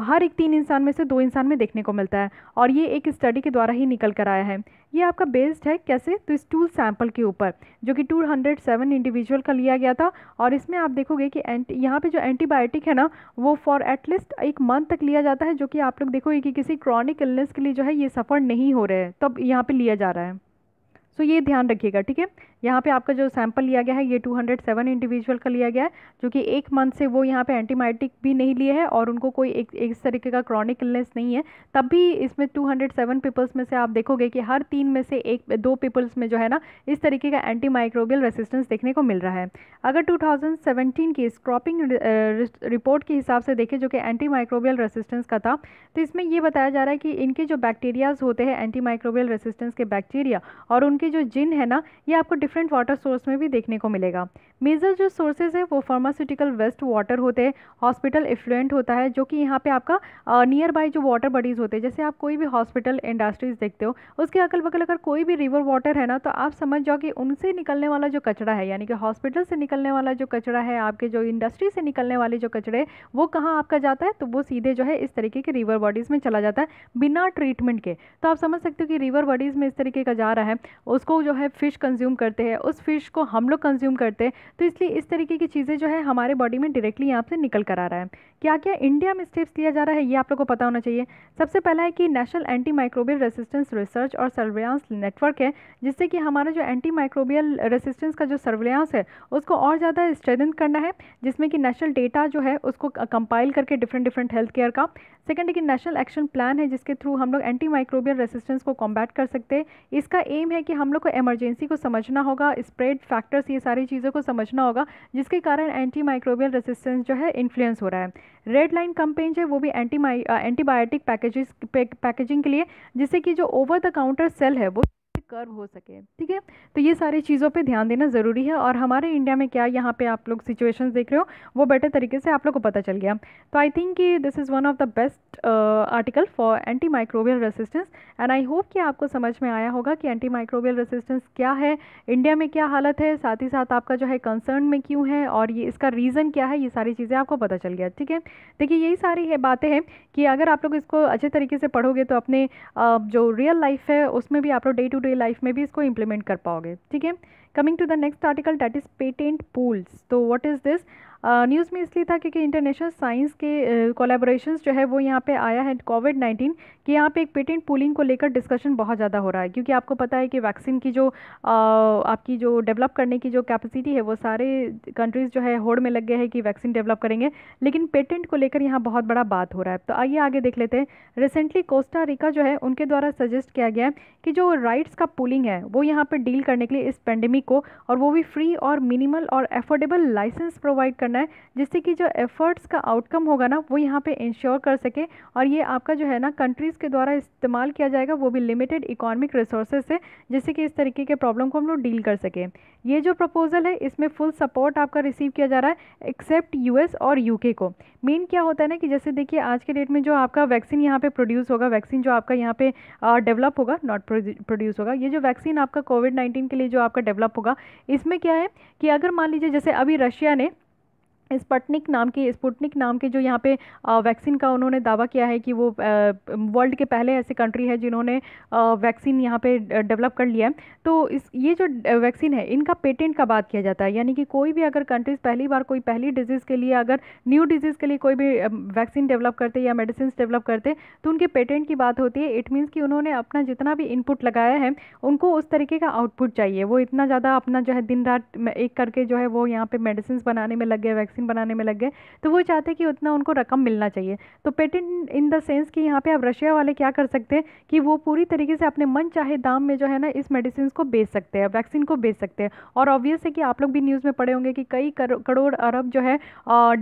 हर एक तीन इंसान में से दो इंसान में देखने को मिलता है और ये एक स्टडी के द्वारा ही निकल कर आया है ये आपका बेस्ड है कैसे तो इस टूल सैम्पल के ऊपर जो कि 207 इंडिविजुअल का लिया गया था और इसमें आप देखोगे कि एंटी यहाँ पे जो एंटीबायोटिक है ना वो फॉर एटलीस्ट एक मंथ तक लिया जाता है जो कि आप लोग देखोगे कि किसी क्रॉनिक इलनेस के लिए जो है ये सफ़र नहीं हो रहे हैं तब यहाँ पर लिया जा रहा है सो so, ये ध्यान रखिएगा ठीक है यहाँ पे आपका जो सैंपल लिया गया है ये 207 इंडिविजुअल का लिया गया है जो कि एक मंथ से वो यहाँ पे एंटीबायोटिक भी नहीं लिए है और उनको कोई एक इस तरीके का क्रॉनिक इलनेस नहीं है तब भी इसमें 207 पीपल्स में से आप देखोगे कि हर तीन में से एक दो पीपल्स में जो है ना इस तरीके का एंटी माइक्रोबियल रेसिस्टेंस देखने को मिल रहा है अगर टू की इस क्रॉपिंग रिपोर्ट के हिसाब से देखें जो कि एंटी माइक्रोबियल रेसिस्टेंस का था तो इसमें यह बताया जा रहा है कि इनके जो बैक्टीरियाज होते हैं एंटी माइक्रोबियल रेसिस्टेंस के बैक्टीरिया और उनके जो जिन है ना ये आपको डिफरेंट वाटर सोर्स में भी देखने को मिलेगा मेजर जो सोर्सेज है वो फार्मास्यूटिकल वेस्ट वाटर होते हैं हॉस्पिटल इफ्लुएंट होता है जो कि यहाँ पे आपका नियर बाई जो वाटर बॉडीज़ होते हैं जैसे आप कोई भी हॉस्पिटल इंडस्ट्रीज़ देखते हो उसके अगल बगल अगर कोई भी रिवर वाटर है ना तो आप समझ जाओ कि उनसे निकलने वाला जो कचरा है यानी कि हॉस्पिटल से निकलने वाला जो कचरा है आपके जो इंडस्ट्री से निकलने वाले जो कचरे वो कहाँ आपका जाता है तो वो सीधे जो है इस तरीके के रिवर बॉडीज़ में चला जाता है बिना ट्रीटमेंट के तो आप समझ सकते हो कि रिवर बॉडीज़ में इस तरीके का जा रहा है उसको जो है फ़िश कंज्यूम करते हैं उस फिश को हम लोग कंज्यूम करते हैं तो इसलिए इस तरीके की चीज़ें जो है हमारे बॉडी में डायरेक्टली यहाँ से निकल कर आ रहा है क्या क्या इंडिया में स्टेप्स लिया जा रहा है ये आप लोग को पता होना चाहिए सबसे पहला है कि national anti microbial resistance research और सर्वेलेंस नेटवर्क है जिससे कि हमारा जो एंटी माइक्रोबियल रेसिस्टेंस का जो सर्वेलेंस है उसको और ज़्यादा स्ट्रेंथन करना है जिसमें कि नेशनल डेटा जो है उसको कंपाइल करके डिफरेंट डिफरेंट हेल्थ केयर का सेकेंड है कि नेशनल एक्शन प्लान है जिसके थ्रू हम लोग एंटी माइक्रोबियल रेसिस्टेंस को कॉम्बैट कर सकते हैं इसका एम है कि हम लोग को इमरजेंसी को समझना होगा स्प्रेड फैक्टर्स ये सारी चीज़ों को समझना होगा जिसके कारण एंटी माइक्रोबियल रेसिस्टेंस जो है इन्फ्लुएंस हो रहा है रेड लाइन कंपेन्स है वो भी एंटी एंटीबायोटिक पैकेजेस पैकेजिंग के लिए जिससे कि जो ओवर द काउंटर सेल है वो कर्व हो सके ठीक है तो ये सारी चीज़ों पे ध्यान देना ज़रूरी है और हमारे इंडिया में क्या यहाँ पे आप लोग सिचुएशन देख रहे हो वो बेटर तरीके से आप लोग को पता चल गया तो आई थिंक कि this is one of the best article for anti microbial resistance and I hope कि आपको समझ में आया होगा कि एंटी माइक्रोबियल रेसिस्टेंस क्या है इंडिया में क्या हालत है साथ ही साथ आपका जो है कंसर्न में क्यों है और ये इसका रीज़न क्या है ये सारी चीज़ें आपको पता चल गया ठीक है देखिए यही सारी है बातें हैं कि अगर आप लोग इसको अच्छे तरीके से पढ़ोगे तो अपने uh, जो रियल लाइफ है उसमें भी आप लोग डे टू डे लाइफ में भी इसको इम्प्लीमेंट कर पाओगे ठीक है coming to the next article that is patent pools तो वॉट इज़ दिस न्यूज़ में इसलिए था क्योंकि इंटरनेशनल साइंस के कोलेबोरेशन uh, जो है वो यहाँ पे आया है कोविड नाइन्टीन कि यहाँ पे एक पेटेंट पूलिंग को लेकर डिस्कशन बहुत ज़्यादा हो रहा है क्योंकि आपको पता है कि वैक्सीन की जो uh, आपकी जो डेवलप करने की जो कैपेसिटी है वो सारे कंट्रीज़ जो है होड़ में लग गए हैं कि वैक्सीन डेवलप करेंगे लेकिन पेटेंट को लेकर यहाँ बहुत बड़ा बात हो रहा है तो आइए आगे देख लेते हैं रिसेंटली कोस्टा रिका जो है उनके द्वारा सजेस्ट किया गया है कि जो राइट्स का पूलिंग है वो यहाँ पर डील करने के लिए इस पेंडेमिक को और वो भी फ्री और मिनिमल और एफोर्डेबल लाइसेंस प्रोवाइड करना है जिससे कि जो एफर्ट्स का आउटकम होगा ना वो यहाँ पे इंश्योर कर सके और ये आपका जो है ना कंट्रीज़ के द्वारा इस्तेमाल किया जाएगा वो भी लिमिटेड इकोनॉमिक रिसोर्सेज से जिससे कि इस तरीके के प्रॉब्लम को हम लोग डील कर सकें ये जो प्रपोज़ल है इसमें फुल सपोर्ट आपका रिसीव किया जा रहा है एक्सेप्ट यूएस और यूके को मेन क्या होता है ना कि जैसे देखिए आज के डेट में जो आपका वैक्सीन यहाँ पे प्रोड्यूस होगा वैक्सीन जो आपका यहाँ पे डेवलप होगा नॉट प्रोड्यूस होगा ये जो वैक्सीन आपका कोविड नाइन्टीन के लिए जो आपका डेवलप होगा इसमें क्या है कि अगर मान लीजिए जैसे अभी रशिया ने स्पटनिक नाम की स्पुटनिक नाम के जो यहाँ पे वैक्सीन का उन्होंने दावा किया है कि वो वर्ल्ड के पहले ऐसे कंट्री है जिन्होंने वैक्सीन यहाँ पे डेवलप कर लिया है तो इस ये जो वैक्सीन है इनका पेटेंट का बात किया जाता है यानी कि कोई भी अगर कंट्रीज़ पहली बार कोई पहली डिजीज़ के लिए अगर न्यू डिजीज़ के लिए कोई भी वैक्सीन डेवलप करते या मेडिसिन डेवलप करते तो उनके पेटेंट की बात होती है इट मीन्स कि उन्होंने अपना जितना भी इनपुट लगाया है उनको उस तरीके का आउटपुट चाहिए वो इतना ज़्यादा अपना जो है दिन रात एक करके जो है वो यहाँ पर मेडिसिन बनाने में लग गए वैक्सीन वैक्सीन बनाने में लग गए तो वो चाहते हैं कि उतना उनको रकम मिलना चाहिए तो पेटेंट इन द सेंस कि यहाँ पे आप रशिया वाले क्या कर सकते हैं कि वो पूरी तरीके से अपने मन चाहे दाम में जो है ना इस मेडिसिन को बेच सकते हैं वैक्सीन को बेच सकते हैं और ऑब्वियस है कि आप लोग भी न्यूज़ में पढ़े होंगे कि कई करोड़ अरब जो है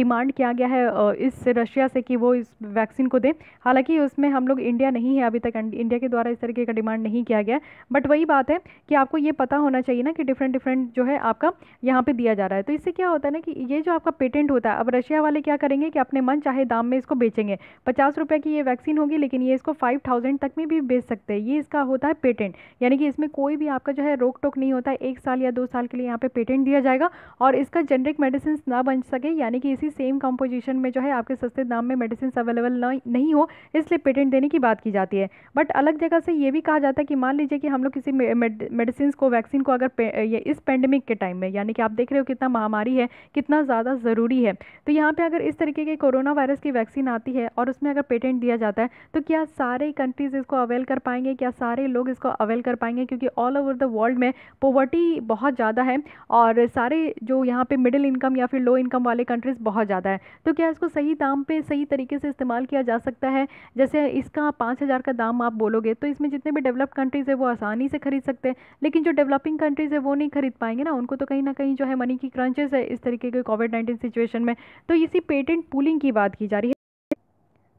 डिमांड किया गया है इस रशिया से कि वो इस वैक्सीन को दें हालांकि उसमें हम लोग इंडिया नहीं है अभी तक इंडिया के द्वारा इस तरीके का डिमांड नहीं किया गया बट वही बात है कि आपको ये पता होना चाहिए ना कि डिफरेंट डिफरेंट जो है आपका यहाँ पे दिया जा रहा है तो इससे क्या होता है ना कि ये जो आपका पेटेंट होता है अब रशिया वाले क्या करेंगे कि अपने मन चाहे दाम में इसको बेचेंगे पचास रुपये की ये वैक्सीन होगी लेकिन ये इसको फाइव थाउजेंड तक में भी बेच सकते हैं ये इसका होता है पेटेंट यानी कि इसमें कोई भी आपका जो है रोक टोक नहीं होता है एक साल या दो साल के लिए यहाँ पे पेटेंट दिया जाएगा और इसका जेनरिक मेडिसिन ना बन सके यानी कि इसी सेम कंपोजिशन में जो है आपके सस्ते दाम में मेडिसिन अवेलेबल नहीं हो इसलिए पेटेंट देने की बात की जाती है बट अलग जगह से ये भी कहा जाता है कि मान लीजिए कि हम लोग किसी मेडिसिन को वैक्सीन को अगर पे, इस पेंडेमिक के टाइम में यानी कि आप देख रहे हो कितना महामारी है कितना ज़्यादा ज़रूरी है तो यहाँ पे अगर इस तरीके के कोरोना वायरस की वैक्सीन आती है और उसमें अगर पेटेंट दिया जाता है तो क्या सारे कंट्रीज़ इसको अवेल कर पाएंगे क्या सारे लोग इसको अवेल कर पाएंगे क्योंकि ऑल ओवर द वर्ल्ड में पोवर्टी बहुत ज़्यादा है और सारे जो यहाँ पर मिडिल इनकम या फिर लो इनकम वाले कंट्रीज़ बहुत ज़्यादा है तो क्या इसको सही दाम पर सही तरीके से इस्तेमाल किया जा सकता है जैसे इसका पाँच हज़ार का दाम आप बोलोगे तो इसमें जितने भी डेवलप्ड कंट्रीज़ है वो आसानी से खरीद सकते हैं लेकिन जो डेवलपिंग कंट्रीज़ है वो नहीं खरीद पाएंगे ना उनको तो कहीं ना कहीं जो है मनी की क्रंचेस है इस तरीके के कोविड नाइन्टीन सिचुएशन में तो इसी पेटेंट पूलिंग की बात की जा रही है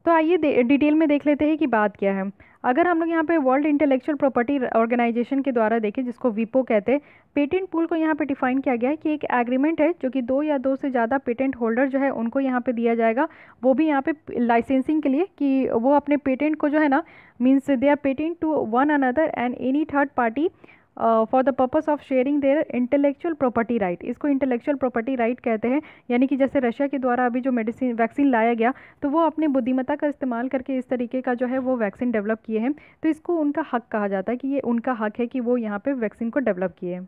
तो आइए डिटेल में देख लेते हैं कि बात क्या है अगर हम लोग यहाँ पे वर्ल्ड इंटेलेक्चुअल प्रॉपर्टी ऑर्गेनाइजेशन के द्वारा देखें जिसको विपो कहते हैं पेटेंट पूल को यहाँ पे डिफाइन किया गया है कि एक एग्रीमेंट है जो कि दो या दो से ज़्यादा पेटेंट होल्डर जो है उनको यहाँ पे दिया जाएगा वो भी यहाँ पे लाइसेंसिंग के लिए कि वो अपने पेटेंट को जो है ना means they are patent to one another and any third party for the purpose of sharing their intellectual property right इसको इंटेलेक्चुअल प्रॉपर्टी राइट कहते हैं यानी कि जैसे रशिया के द्वारा अभी जो मेडिसिन वैक्सीन लाया गया तो वो अपनी बुद्धिमत्ता का इस्तेमाल करके इस तरीके का जो है वो वैक्सीन डेवलप किए हैं तो इसको उनका हक कहा जाता है कि ये उनका हक है कि वो यहाँ पर वैक्सीन को डेवलप किए हैं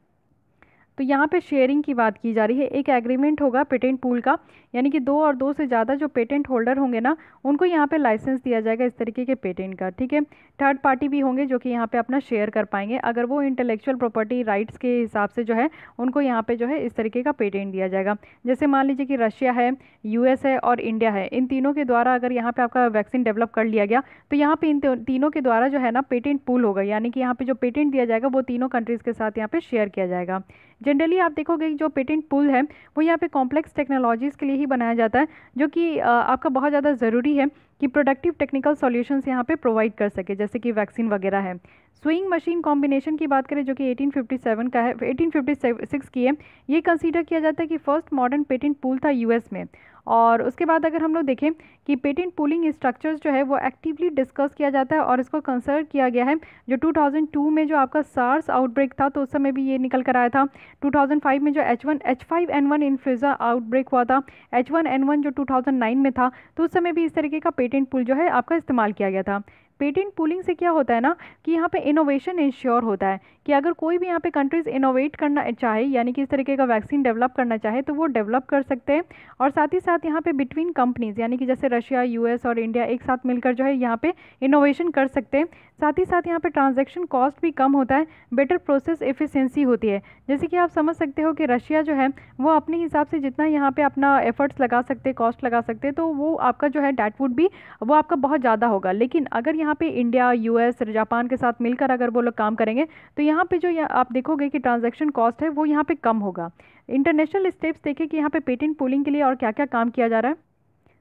तो यहाँ पे शेयरिंग की बात की जा रही है एक एग्रीमेंट होगा पेटेंट पूल का यानी कि दो और दो से ज़्यादा जो पेटेंट होल्डर होंगे ना उनको यहाँ पे लाइसेंस दिया जाएगा इस तरीके के पेटेंट का ठीक है थर्ड पार्टी भी होंगे जो कि यहाँ पे अपना शेयर कर पाएंगे अगर वो इंटेलेक्चुअल प्रॉपर्टी राइट्स के हिसाब से जो है उनको यहाँ पर जो है इस तरीके का पेटेंट दिया जाएगा जैसे मान लीजिए कि रशिया है यू है और इंडिया है इन तीनों के द्वारा अगर यहाँ पर आपका वैक्सीन डेवलप कर लिया गया तो यहाँ पर इन तीनों के द्वारा जो है ना पेटेंट पूल होगा यानी कि यहाँ पर जो पेटेंट दिया जाएगा वो तीनों कंट्रीज़ के साथ यहाँ पर शेयर किया जाएगा जनरली आप देखोगे जो पेटेंट पुल है वो यहाँ पे कॉम्प्लेक्स टेक्नोलॉजीज़ के लिए ही बनाया जाता है जो कि आपका बहुत ज़्यादा ज़रूरी है कि प्रोडक्टिव टेक्निकल सॉल्यूशंस यहाँ पे प्रोवाइड कर सके जैसे कि वैक्सीन वगैरह है स्विंग मशीन कॉम्बिनेशन की बात करें जो कि 1857 का है 1856 की है ये कंसीडर किया जाता है कि फर्स्ट मॉडर्न पेटेंट पूल था यूएस में और उसके बाद अगर हम लोग देखें कि पेटेंट पूलिंग स्ट्रक्चर्स जो है वो एक्टिवली डिस्कस किया जाता है और इसको कंसर्ट किया गया है जो 2002 में जो आपका सार्स आउटब्रेक था तो उस समय भी ये निकल कर आया था 2005 में जो H one H five N one influenza outbreak हुआ था एच वन एन वन जो 2009 में था तो उस समय भी इस तरीके का पेटेंट पुल जो है आपका इस्तेमाल किया गया था पेटेंट पूलिंग से क्या होता है ना कि यहाँ पे इनोवेशन इंश्योर होता है कि अगर कोई भी यहाँ पे कंट्रीज़ इनोवेट करना चाहे यानी कि इस तरीके का वैक्सीन डेवलप करना चाहे तो वो डेवलप कर सकते हैं और साथ ही साथ यहाँ पे बिटवीन कंपनीज़ यानी कि जैसे रशिया यूएस और इंडिया एक साथ मिलकर जो है यहाँ पर इनोवेशन कर सकते हैं साथ ही साथ यहाँ पर ट्रांजेक्शन कॉस्ट भी कम होता है बेटर प्रोसेस एफिशेंसी होती है जैसे कि आप समझ सकते हो कि रशिया जो है वो अपने हिसाब से जितना यहाँ पर अपना एफर्ट्स लगा सकते कॉस्ट लगा सकते तो वो आपका जो है डैटवुड भी वो आपका बहुत ज़्यादा होगा लेकिन अगर यहाँ पे इंडिया यूएस जापान के साथ मिलकर अगर वो लोग काम करेंगे तो यहाँ पे जो आप देखोगे कि ट्रांजैक्शन कॉस्ट है वो यहाँ पे कम होगा इंटरनेशनल स्टेप्स देखें कि यहाँ पे पेटेंट पूलिंग के लिए और क्या क्या काम किया जा रहा है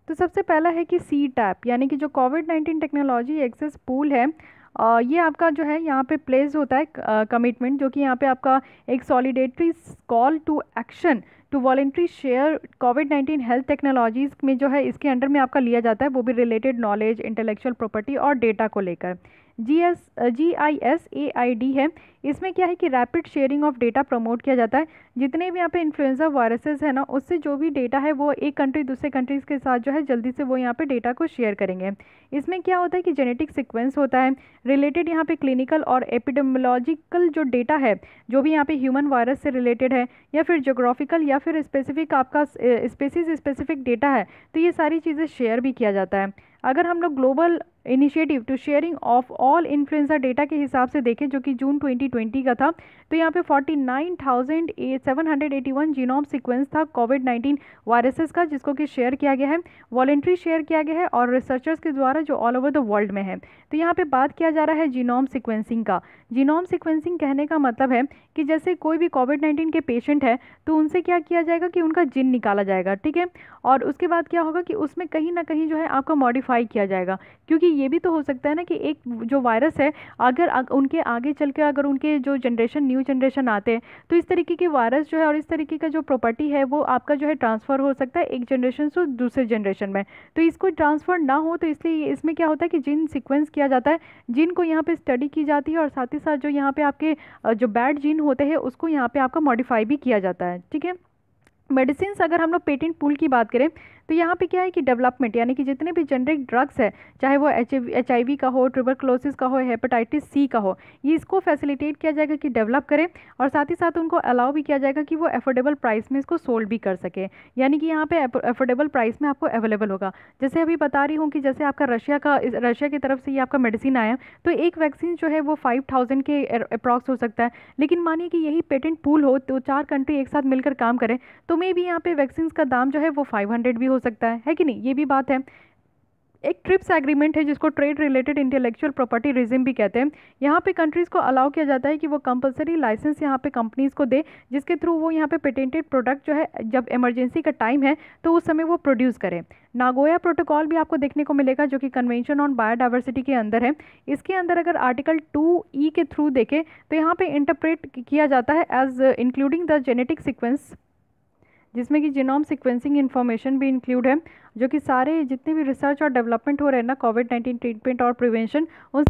तो सबसे पहला है कि सी टैप यानी कि जो COVID nineteen technology access pool है ये आपका जो है यहाँ पे प्लेस होता है कमिटमेंट जो कि यहाँ पे आपका एक solidarity call to action to voluntarily share COVID nineteen health technologies में जो है इसके अंडर में आपका लिया जाता है वो भी रिलेटेड नॉलेज इंटेलेक्चुअल प्रॉपर्टी और डेटा को लेकर G S G I S A I D है इसमें क्या है कि rapid sharing of data promote किया जाता है जितने भी यहाँ पे इन्फ्लुएंजा वायरसेस है ना उससे जो भी डेटा है वो एक कंट्री दूसरे कंट्रीज़ के साथ जो है जल्दी से वो यहाँ पे डेटा को शेयर करेंगे इसमें क्या होता है कि जेनेटिक सिक्वेंस होता है रिलेटेड यहाँ पे क्लिनिकल और एपिडेमोलॉजिकल जो डेटा है जो भी यहाँ पे ह्यूमन वायरस से रिलेटेड है या फिर जोग्राफिकल या फिर स्पेसिफिक आपका स्पेसिस स्पेसिफिक डेटा है तो ये सारी चीज़ें शेयर भी किया जाता है अगर हम लोग global initiative to sharing of all influenza data के हिसाब से देखें जो कि जून 2020 का था तो यहाँ पे 49,781 जीनोम सीक्वेंस था कोविड 19 वायरसेस का जिसको कि शेयर किया गया है वॉलेंट्री शेयर किया गया है और रिसर्चर्स के द्वारा जो ऑल ओवर द वर्ल्ड में है तो यहाँ पे बात किया जा रहा है जीनोम सिक्वेंसिंग का जीनोम सिक्वेंसिंग कहने का मतलब है कि जैसे कोई भी कोविड नाइन्टीन के पेशेंट है तो उनसे क्या किया जाएगा कि उनका जिन निकाला जाएगा ठीक है और उसके बाद क्या होगा कि उसमें कहीं ना कहीं जो है आपको मॉडिफाई किया जाएगा क्योंकि ये भी तो हो सकता है ना कि एक जो वायरस है अगर उनके आगे चल के अगर उनके जो जनरेशन न्यू जनरेशन आते हैं तो इस तरीके के वायरस जो है और इस तरीके का जो प्रॉपर्टी है वो आपका जो है ट्रांसफ़र हो सकता है एक जनरेशन से दूसरे जनरेशन में तो इसको ट्रांसफ़र ना हो तो इसलिए इसमें क्या होता है कि जिन सिक्वेंस किया जाता है जिन को यहाँ पर स्टडी की जाती है और साथ ही साथ जो यहाँ पर आपके जो बैड जीन होते हैं उसको यहाँ पर आपका मॉडिफाई भी किया जाता है ठीक है मेडिसिन अगर हम लोग पेटेंट पूल की बात करें तो यहाँ पे क्या है कि डेवलपमेंट यानी कि जितने भी जेनरिक ड्रग्स है चाहे वो एच आई का हो ट्यूबरक्लोसिस का हो हेपेटाइटिस सी का हो ये इसको फैसिलिटेट किया जाएगा कि डेवलप करें और साथ ही साथ उनको अलाउ भी किया जाएगा कि वो एफोर्डेबल प्राइस में इसको सोल्ड भी कर सके यानी कि यहाँ पे एफोर्डेबल प्राइस में आपको अवेलेबल होगा जैसे अभी बता रही हूँ कि जैसे आपका रशिया का रशिया की तरफ से ये आपका मेडिसिन आया तो एक वैक्सीन जो है वो फाइव थाउजेंड के अप्रॉक्स हो सकता है लेकिन मानिए कि यही पेटेंट पूल हो तो चार कंट्री एक साथ मिलकर काम करें तो मे भी यहाँ पे वैक्सीन का दाम जो है वो फाइव हंड्रेड भी हो हो सकता है है कि नहीं ये भी बात है एक ट्रिप्स एग्रीमेंट है जिसको trade related intellectual property regime भी कहते हैं यहाँ पे कंट्रीज़ को अलाउ किया जाता है कि वो कंपलसरी लाइसेंस यहाँ पे कंपनीज़ को दे जिसके थ्रू वो यहाँ पे पेटेंटेड प्रोडक्ट जो है जब इमरजेंसी का टाइम है तो उस समय वो प्रोड्यूस करें नागोया प्रोटोकॉल भी आपको देखने को मिलेगा जो कि कन्वेंशन ऑन बायोडाइवर्सिटी के अंदर है इसके अंदर अगर आर्टिकल टू ई के थ्रू देखें तो यहाँ पर इंटरप्रेट किया जाता है as including the genetic sequence जिसमें कि जीनोम सिक्वेंसिंग इन्फॉर्मेशन भी इंक्लूड है जो कि सारे जितने भी रिसर्च और डेवलपमेंट हो रहे हैं ना कोविड नाइन्टीन ट्रीटमेंट और प्रिवेंशन उन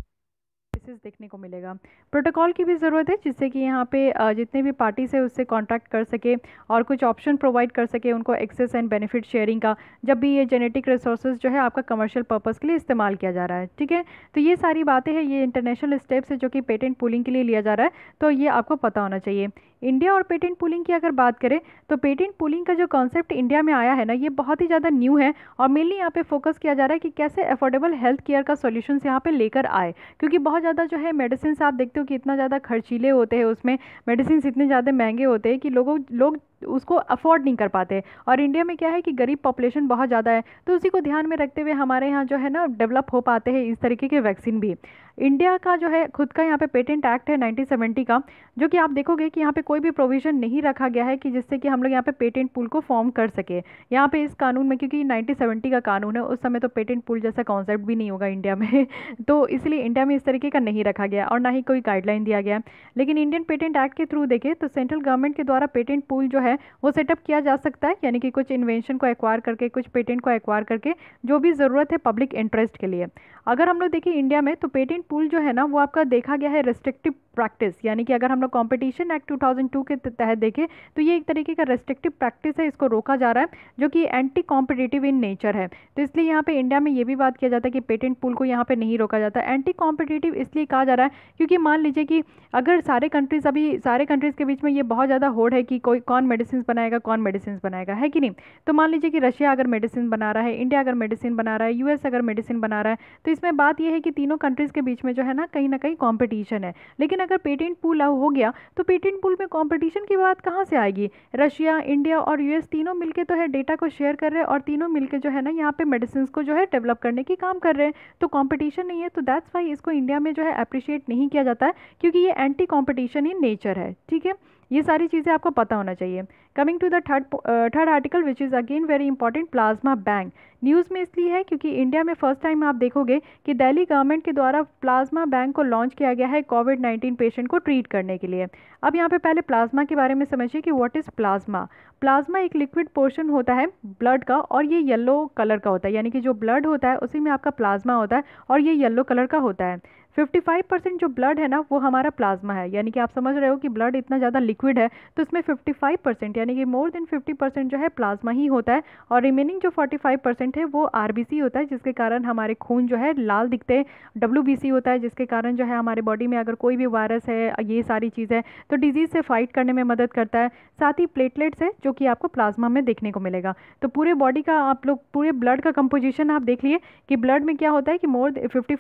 देखने को मिलेगा प्रोटोकॉल की भी ज़रूरत है जिससे कि यहाँ पे जितने भी पार्टीज़ है उससे कॉन्ट्रैक्ट कर सके और कुछ ऑप्शन प्रोवाइड कर सके उनको एक्सेस एंड बेनिफिट शेयरिंग का जब भी ये जेनेटिक रिसोर्सेज जो है आपका कमर्शियल पर्पज़ के लिए इस्तेमाल किया जा रहा है ठीक है तो ये सारी बातें हैं ये इंटरनेशनल स्टेप्स है जो कि पेटेंट पुलिंग के लिए लिया जा रहा है तो ये आपको पता होना चाहिए इंडिया और पेटेंट पुलिंग की अगर बात करें तो पेटेंट पुलिंग का जो कॉन्सेप्ट इंडिया में आया है ना ये बहुत ही ज़्यादा न्यू है और मेनली यहाँ पे फोकस किया जा रहा है कि कैसे अफोर्डेबल हेल्थ केयर का सोल्यूशन यहाँ पे लेकर आए क्योंकि बहुत ज़्यादा जो है मेडिसिन आप देखते हो क्योंकि इतना ज़्यादा खर्चीले होते हैं उसमें मेडिसिन इतने ज़्यादा महंगे होते हैं कि लोगों लोग उसको अफोर्ड नहीं कर पाते और इंडिया में क्या है कि गरीब पॉपुलेशन बहुत ज़्यादा है तो उसी को ध्यान में रखते हुए हमारे यहाँ जो है ना डेवलप हो पाते हैं इस तरीके के वैक्सीन भी इंडिया का जो है खुद का यहाँ पे पेटेंट एक्ट है 1970 का जो कि आप देखोगे कि यहाँ पे कोई भी प्रोविज़न नहीं रखा गया है कि जिससे कि हम लोग यहाँ पे पेटेंट पूल को फॉर्म कर सके यहाँ पे इस कानून में क्योंकि 1970 का कानून है उस समय तो पेटेंट पूल जैसा कॉन्सेप्ट भी नहीं होगा इंडिया में तो इसलिए इंडिया में इस तरीके का नहीं रखा गया और ना ही कोई गाइडलाइन दिया गया लेकिन इंडियन पेटेंट एक्ट के थ्रू देखें तो सेंट्रल गवर्नमेंट के द्वारा पेटेंट पूल जो है है वो सेटअप किया जा सकता है यानी कि कुछ इन्वेंशन को एक्वायर करके कुछ पेटेंट को एक्वायर करके जो भी ज़रूरत है पब्लिक इंटरेस्ट के लिए अगर हम लोग देखें इंडिया में तो पेटेंट पूल जो है ना वो आपका देखा गया है रेस्ट्रिक्टिव प्रैक्टिस यानी कि अगर हम लोग कॉम्पिटिशन एक्ट 2002 के तहत देखें तो ये एक तरीके का रेस्ट्रिक्टिव प्रैक्टिस है इसको रोका जा रहा है जो कि एंटी कॉम्पिटिटिव इन नेचर है तो इसलिए यहाँ पे इंडिया में ये भी बात किया जाता है कि पेटेंट पूल को यहाँ पे नहीं रोका जाता एंटी कॉम्पिटिटिव इसलिए कहा जा रहा है क्योंकि मान लीजिए कि अगर सारे कंट्रीज अभी सारे कंट्रीज़ के बीच में ये बहुत ज़्यादा होड़ है कि कोई कौन मेडिसिन बनाएगा कौन मेडिसिन बनाएगा है कि नहीं तो मान लीजिए कि रशिया अगर मेडिसिन बना रहा है इंडिया अगर मेडिसिन बना रहा है यूएस अगर मेडिसिन बना रहा है तो इसमें बात यह है कि तीनों कंट्रीज़ के बीच में जो है ना कहीं ना कहीं कॉम्पिटिशन है लेकिन अगर पेटेंट पूल हो गया तो पेटेंट पूल में कंपटीशन की बात कहाँ से आएगी रशिया इंडिया और यूएस तीनों मिलके तो है डेटा को शेयर कर रहे हैं और तीनों मिलके जो है ना यहाँ पे मेडिसिन को जो है डेवलप करने की काम कर रहे हैं तो कॉम्पिटिशन नहीं है तो दैट्स वाई इसको इंडिया में जो है अप्रिशिएट नहीं किया जाता है क्योंकि ये एंटी कॉम्पिटिशन इन नेचर है ठीक है ये सारी चीज़ें आपको पता होना चाहिए coming to the third third article which is again very important plasma bank news में इसलिए है क्योंकि इंडिया में फर्स्ट टाइम आप देखोगे कि दिल्ली गवर्नमेंट के द्वारा प्लाज्मा बैंक को लॉन्च किया गया है कोविड नाइन्टीन पेशेंट को ट्रीट करने के लिए अब यहाँ पे पहले प्लाज्मा के बारे में समझिए कि व्हाट इज़ प्लाज्मा प्लाज्मा एक लिक्विड पोर्शन होता है ब्लड का और ये येल्लो कलर का होता है यानी कि जो ब्लड होता है उसी में आपका प्लाज्मा होता है और ये येल्लो कलर का होता है 55 परसेंट जो ब्लड है ना वो हमारा प्लाज्मा है यानी कि आप समझ रहे हो कि ब्लड इतना ज़्यादा लिक्विड है तो इसमें 55 परसेंट यानी कि मोर देन 50 परसेंट जो है प्लाज्मा ही होता है और रिमेनिंग जो 45 परसेंट है वो आर होता है जिसके कारण हमारे खून जो है लाल दिखते हैं डब्ल्यू होता है जिसके कारण जो है हमारे बॉडी में अगर कोई भी वायरस है ये सारी चीज़ें तो डिजीज़ से फाइट करने में मदद करता है साथ ही प्लेटलेट्स है जो कि आपको प्लाज्मा में देखने को मिलेगा तो पूरे बॉडी का आप लोग पूरे ब्लड का कंपोजिशन आप देख लिए कि ब्लड में क्या होता है कि मोर फिफ्टी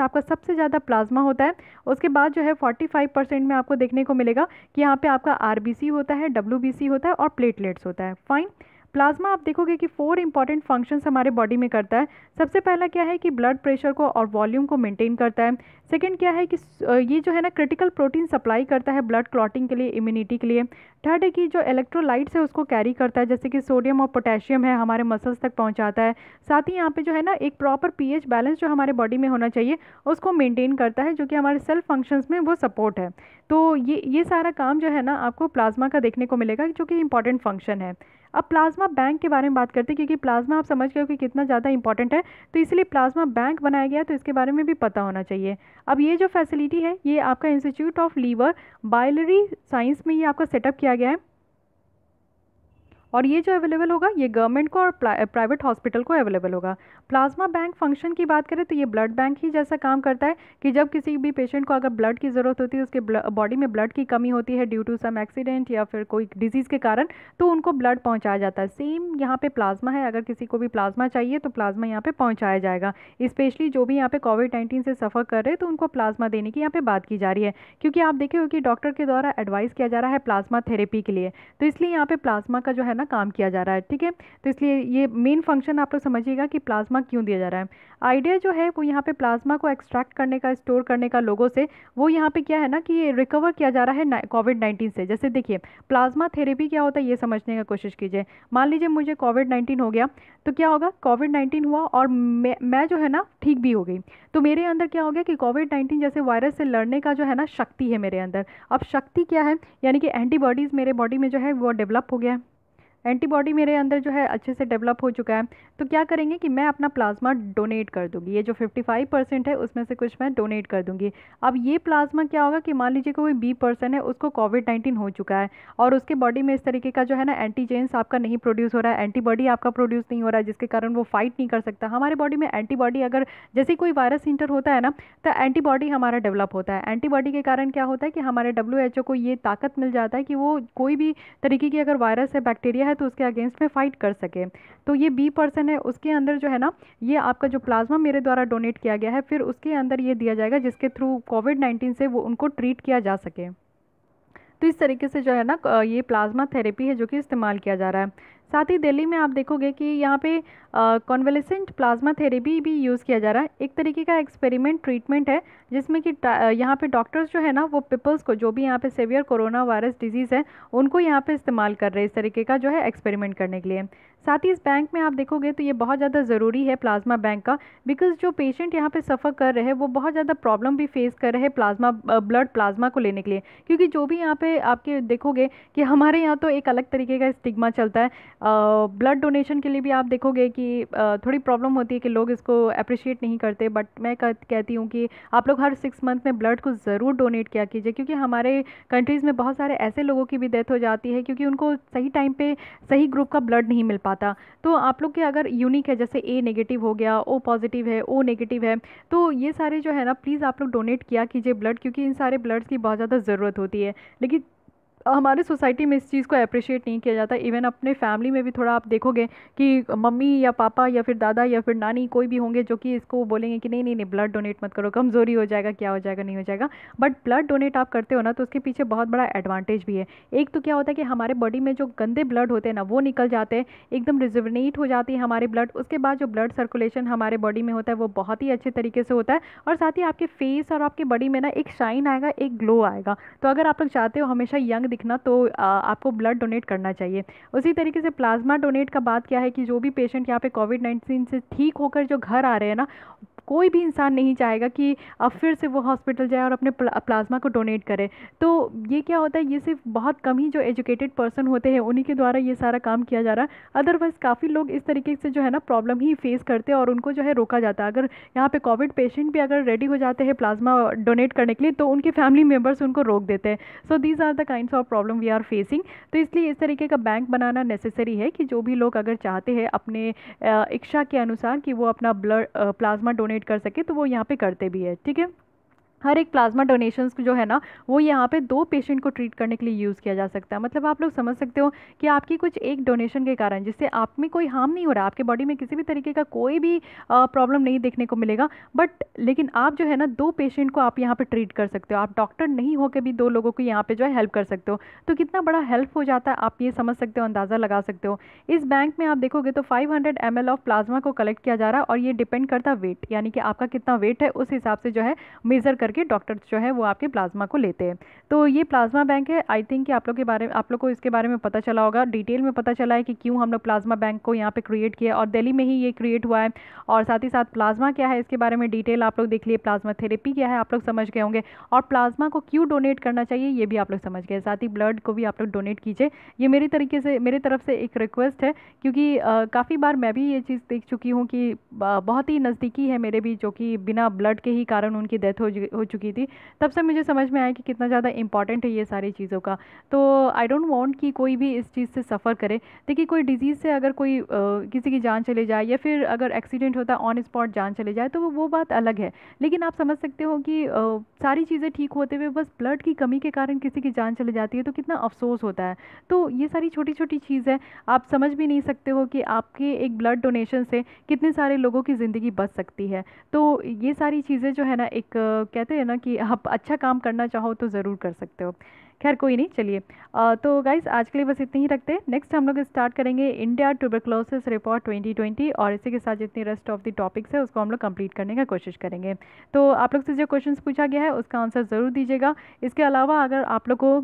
आपका सबसे ज़्यादा ज़्यादा प्लाज्मा होता है उसके बाद जो है 45 परसेंट में आपको देखने को मिलेगा कि यहाँ पे आपका आरबीसी होता है डब्ल्यू होता है और प्लेटलेट्स होता है फाइन प्लाज्मा आप देखोगे कि फोर इंपॉर्टेंट फंक्शंस हमारे बॉडी में करता है सबसे पहला क्या है कि ब्लड प्रेशर को और वॉल्यूम को मेंटेन करता है सेकंड क्या है कि ये जो है ना क्रिटिकल प्रोटीन सप्लाई करता है ब्लड क्लॉटिंग के लिए इम्यूनिटी के लिए थर्ड है कि जो इलेक्ट्रोलाइट्स है उसको कैरी करता है जैसे कि सोडियम और पोटेशियम है हमारे मसल्स तक पहुँचाता है साथ ही यहाँ पर जो है ना एक प्रॉपर पी बैलेंस जो हमारे बॉडी में होना चाहिए उसको मेनटेन करता है जो कि हमारे सेल्फ फंक्शंस में वो सपोर्ट है तो ये ये सारा काम जो है ना आपको प्लाज्मा का देखने को मिलेगा जो कि इंपॉर्टेंट फंक्शन है अब प्लाज्मा बैंक के बारे में बात करते हैं क्योंकि प्लाज्मा आप समझ गए कि कितना ज़्यादा इंपॉर्टेंट है तो इसलिए प्लाज्मा बैंक बनाया गया तो इसके बारे में भी पता होना चाहिए अब ये जो फैसिलिटी है ये आपका institute of liver biliary science में ये आपका सेटअप किया गया है और ये जो अवेलेबल होगा ये गवर्नमेंट को और प्राइवेट हॉस्पिटल को अवेलेबल होगा प्लाज्मा बैंक फंक्शन की बात करें तो ये ब्लड बैंक ही जैसा काम करता है कि जब किसी भी पेशेंट को अगर ब्लड की ज़रूरत होती है उसके बॉडी में ब्लड की कमी होती है ड्यू टू सम एक्सीडेंट या फिर कोई डिजीज़ के कारण तो उनको ब्लड पहुँचाया जाता है सेम यहाँ पर प्लाज्मा है अगर किसी को भी प्लाज्मा चाहिए तो प्लाज्मा यहाँ पर पहुँचाया जाएगा स्पेशली जो भी यहाँ पर कोविड नाइन्टीन से सफ़र कर रहे तो उनको प्लाज्मा देने की यहाँ पर बात की जा रही है क्योंकि आप देखे हो कि डॉक्टर के द्वारा एडवाइस किया जा रहा है प्लाज्मा थेरेपी के लिए तो इसलिए यहाँ पर प्लाज्मा का जो है ना काम किया जा रहा है ठीक है तो इसलिए ये मेन फंक्शन आप लोग समझिएगा कि प्लाज्मा क्यों दिया जा रहा है आइडिया जो है वो यहाँ पे प्लाज्मा को एक्सट्रैक्ट करने का स्टोर करने का लोगों से वो यहाँ पे क्या है ना कि रिकवर किया जा रहा है कोविड नाइन्टीन से जैसे देखिए प्लाज्मा थेरेपी क्या होता है ये समझने का कोशिश कीजिए मान लीजिए मुझे कोविड नाइन्टीन हो गया तो क्या होगा कोविड नाइन्टीन हुआ और मैं, मैं जो है ना ठीक भी हो गई तो मेरे अंदर क्या हो गया कि कोविड नाइन्टीन जैसे वायरस से लड़ने का जो है ना शक्ति है मेरे अंदर अब शक्ति क्या है यानी कि एंटीबॉडीज़ मेरे बॉडी में जो है वो डेवलप हो गया है एंटीबॉडी मेरे अंदर जो है अच्छे से डेवलप हो चुका है तो क्या करेंगे कि मैं अपना प्लाज्मा डोनेट कर दूंगी ये जो 55 परसेंट है उसमें से कुछ मैं डोनेट कर दूंगी अब ये प्लाज्मा क्या होगा कि मान लीजिए कोई बी पर्सन है उसको कोविड नाइन्टीन हो चुका है और उसके बॉडी में इस तरीके का जो है ना एंटीजेंस आपका नहीं प्रोड्यूस हो रहा है एंटीबॉडी आपका प्रोड्यूस नहीं हो रहा है जिसके कारण वो फाइट नहीं कर सकता हमारे बॉडी में एंटीबॉडी अगर जैसे कोई वायरस इंटर होता है ना तो एंटीबॉडी हमारा डेवलप होता है एंटीबॉडी के कारण क्या होता है कि हमारे डब्ल्यू को ये ताकत मिल जाता है कि वो कोई भी तरीके की अगर वायरस है बैक्टीरिया है तो उसके अगेंस्ट में फ़ाइट कर सके तो ये बी पर्सन है उसके अंदर जो है ना ये आपका जो प्लाज्मा मेरे द्वारा डोनेट किया गया है फिर उसके अंदर ये दिया जाएगा जिसके थ्रू कोविड नाइन्टीन से वो उनको ट्रीट किया जा सके तो इस तरीके से जो है ना ये प्लाज्मा थेरेपी है जो कि इस्तेमाल किया जा रहा है साथ ही दिल्ली में आप देखोगे कि यहाँ पे कॉन्वेलिसेंट प्लाज्मा थेरेपी भी यूज़ किया जा रहा है एक तरीके का एक्सपेरिमेंट ट्रीटमेंट है जिसमें कि यहाँ पे डॉक्टर्स जो है ना वो पीपल्स को जो भी यहाँ पे सेवियर कोरोना वायरस डिजीज़ है उनको यहाँ पे इस्तेमाल कर रहे हैं इस तरीके का जो है एक्सपेरिमेंट करने के लिए साथ ही इस बैंक में आप देखोगे तो ये बहुत ज़्यादा ज़रूरी है प्लाज्मा बैंक का बिकॉज जो पेशेंट यहाँ पे सफ़र कर रहे हैं वो बहुत ज़्यादा प्रॉब्लम भी फेस कर रहे हैं प्लाज्मा ब्लड प्लाज्मा को लेने के लिए क्योंकि जो भी यहाँ पे आपके देखोगे कि हमारे यहाँ तो एक अलग तरीके का स्टिग्मा चलता है ब्लड डोनेशन के लिए भी आप देखोगे कि थोड़ी प्रॉब्लम होती है कि लोग इसको अप्रिशिएट नहीं करते बट मैं कहती हूँ कि आप लोग हर सिक्स मंथ में ब्लड को ज़रूर डोनेट किया कीजिए क्योंकि हमारे कंट्रीज़ में बहुत सारे ऐसे लोगों की भी डेथ हो जाती है क्योंकि उनको सही टाइम पर सही ग्रुप का ब्लड नहीं मिल पाता पाता तो आप लोग के अगर यूनिक है जैसे ए नेगेटिव हो गया ओ पॉजिटिव है ओ नेगेटिव है तो ये सारे जो है ना प्लीज़ आप लोग डोनेट किया कीजिए ब्लड क्योंकि इन सारे ब्लड्स की बहुत ज़्यादा ज़रूरत होती है लेकिन हमारे सोसाइटी में इस चीज़ को अप्रिशिएट नहीं किया जाता इवन अपने फैमिली में भी थोड़ा आप देखोगे कि मम्मी या पापा या फिर दादा या फिर नानी कोई भी होंगे जो कि इसको बोलेंगे कि नहीं नहीं नहीं ब्लड डोनेट मत करो कमज़ोरी हो जाएगा क्या हो जाएगा नहीं हो जाएगा बट ब्लड डोनेट आप करते हो ना तो उसके पीछे बहुत बड़ा एडवांटेज भी है एक तो क्या होता है कि हमारे बॉडी में जो गंदे ब्लड होते हैं ना वो निकल जाते हैं एकदम रिजर्वनेट हो जाती है हमारे ब्लड उसके बाद जो ब्लड सर्कुलेशन हमारे बॉडी में होता है वो बहुत ही अच्छे तरीके से होता है और साथ ही आपके फेस और आपके बॉडी में ना एक शाइन आएगा एक ग्लो आएगा तो अगर आप लोग चाहते हो हमेशा यंग दिखना तो आ, आपको ब्लड डोनेट करना चाहिए उसी तरीके से प्लाज्मा डोनेट का बात क्या है कि जो भी पेशेंट यहाँ पे कोविड नाइन्टीन से ठीक होकर जो घर आ रहे हैं ना कोई भी इंसान नहीं चाहेगा कि अब फिर से वो हॉस्पिटल जाए और अपने प्लाज्मा को डोनेट करे तो ये क्या होता है ये सिर्फ बहुत कम ही जो एजुकेटेड पर्सन होते हैं उन्हीं के द्वारा ये सारा काम किया जा रहा है अदरवाइज़ काफ़ी लोग इस तरीके से जो है ना प्रॉब्लम ही फेस करते हैं और उनको जो है रोका जाता है अगर यहाँ पर कोविड पेशेंट भी अगर रेडी हो जाते हैं प्लाज्मा डोनेट करने के लिए तो उनके फैमिली मेम्बर्स उनको रोक देते हैं so these are the kind of problem we are facing तो इसलिए इस तरीके का बैंक बनाना नेसेसरी है कि जो भी लोग अगर चाहते हैं अपने इच्छा के अनुसार कि वो अपना ब्लड प्लाज्मा डोनेट डोनेट कर सके तो वो यहाँ पे करते भी है ठीक है हर एक प्लाज्मा डोनेशन जो है ना वो यहाँ पे दो पेशेंट को ट्रीट करने के लिए यूज़ किया जा सकता है मतलब आप लोग समझ सकते हो कि आपकी कुछ एक डोनेशन के कारण जिससे आप में कोई हार्म नहीं हो रहा आपके बॉडी में किसी भी तरीके का कोई भी प्रॉब्लम नहीं देखने को मिलेगा बट लेकिन आप जो है ना दो पेशेंट को आप यहाँ पर ट्रीट कर सकते हो आप डॉक्टर नहीं होकर भी दो लोगों को यहाँ पर जो है हेल्प कर सकते हो तो कितना बड़ा हेल्प हो जाता है आप ये समझ सकते हो अंदाज़ा लगा सकते हो इस बैंक में आप देखोगे तो फाइव हंड्रेड ऑफ प्लाज्मा को कलेक्ट किया जा रहा है और ये डिपेंड करता है वेट यानी कि आपका कितना वेट है उस हिसाब से जो है मेज़र कर करके डॉक्टर्स जो है वो आपके प्लाज्मा को लेते हैं तो ये प्लाज्मा बैंक है आई थिंक कि आप लोग के बारे में आप लोग को इसके बारे में पता चला होगा डिटेल में पता चला है कि क्यों हम लोग प्लाज्मा बैंक को यहाँ पर क्रिएट किया और दिल्ली में ही ये क्रिएट हुआ है और साथ ही साथ प्लाज्मा क्या है इसके बारे में डिटेल आप लोग देख लिए प्लाज्मा थेरेपी क्या है आप लोग समझ गए होंगे और प्लाज्मा को क्यों डोनेट करना चाहिए ये भी आप लोग समझ गए साथ ही ब्लड को भी आप लोग डोनेट कीजिए ये मेरी तरीके से मेरे तरफ से एक रिक्वेस्ट है क्योंकि काफ़ी बार मैं भी ये चीज़ देख चुकी हूँ कि बहुत ही नज़दीकी है मेरे भी जो कि बिना ब्लड के ही कारण उनकी डेथ हो हो चुकी थी तब से मुझे समझ में आया कि कितना ज़्यादा इंपॉर्टेंट है ये सारी चीज़ों का तो आई डोंट वॉन्ट कि कोई भी इस चीज़ से सफ़र करे देखिए कोई डिज़ीज़ से अगर कोई आ, किसी की जान चले जाए या फिर अगर एक्सीडेंट होता है ऑन स्पॉट जान चले जाए तो वो बात अलग है लेकिन आप समझ सकते हो कि आ, सारी चीज़ें ठीक होते हुए बस ब्लड की कमी के कारण किसी की जान चले जाती है तो कितना अफसोस होता है तो ये सारी छोटी छोटी चीज़ है आप समझ भी नहीं सकते हो कि आपके एक ब्लड डोनेशन से कितने सारे लोगों की ज़िंदगी बच सकती है तो ये सारी चीज़ें जो है ना एक कहते कहते हैं ना कि आप अच्छा काम करना चाहो तो ज़रूर कर सकते हो खैर कोई नहीं चलिए तो गाइज आज के लिए बस इतनी ही रखते हैं नेक्स्ट हम लोग स्टार्ट करेंगे इंडिया ट्यूबरक्लोसिस रिपोर्ट 2020 और इसी के साथ जितनी रेस्ट ऑफ द टॉपिक्स है उसको हम लोग कंप्लीट करने का कोशिश करेंगे तो आप लोग से जो क्वेश्चन पूछा गया है उसका आंसर ज़रूर दीजिएगा इसके अलावा अगर आप लोग को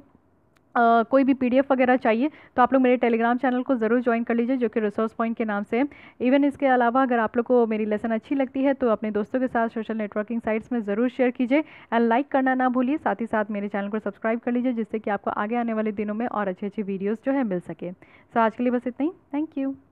Uh, कोई भी पीडीएफ वगैरह चाहिए तो आप लोग मेरे टेलीग्राम चैनल को ज़रूर ज्वाइन कर लीजिए जो कि रिसोर्स पॉइंट के नाम से है इवन इसके अलावा अगर आप लोग को मेरी लेसन अच्छी लगती है तो अपने दोस्तों के साथ सोशल नेटवर्किंग साइट्स में ज़रूर शेयर कीजिए एंड लाइक करना ना भूलिए साथ ही साथ मेरे चैनल को सब्सक्राइब कर लीजिए जिससे कि आपको आगे आने वाले दिनों में और अच्छी अच्छी वीडियोज़ जो है मिल सके सो so, आज के लिए बस इतना ही थैंक यू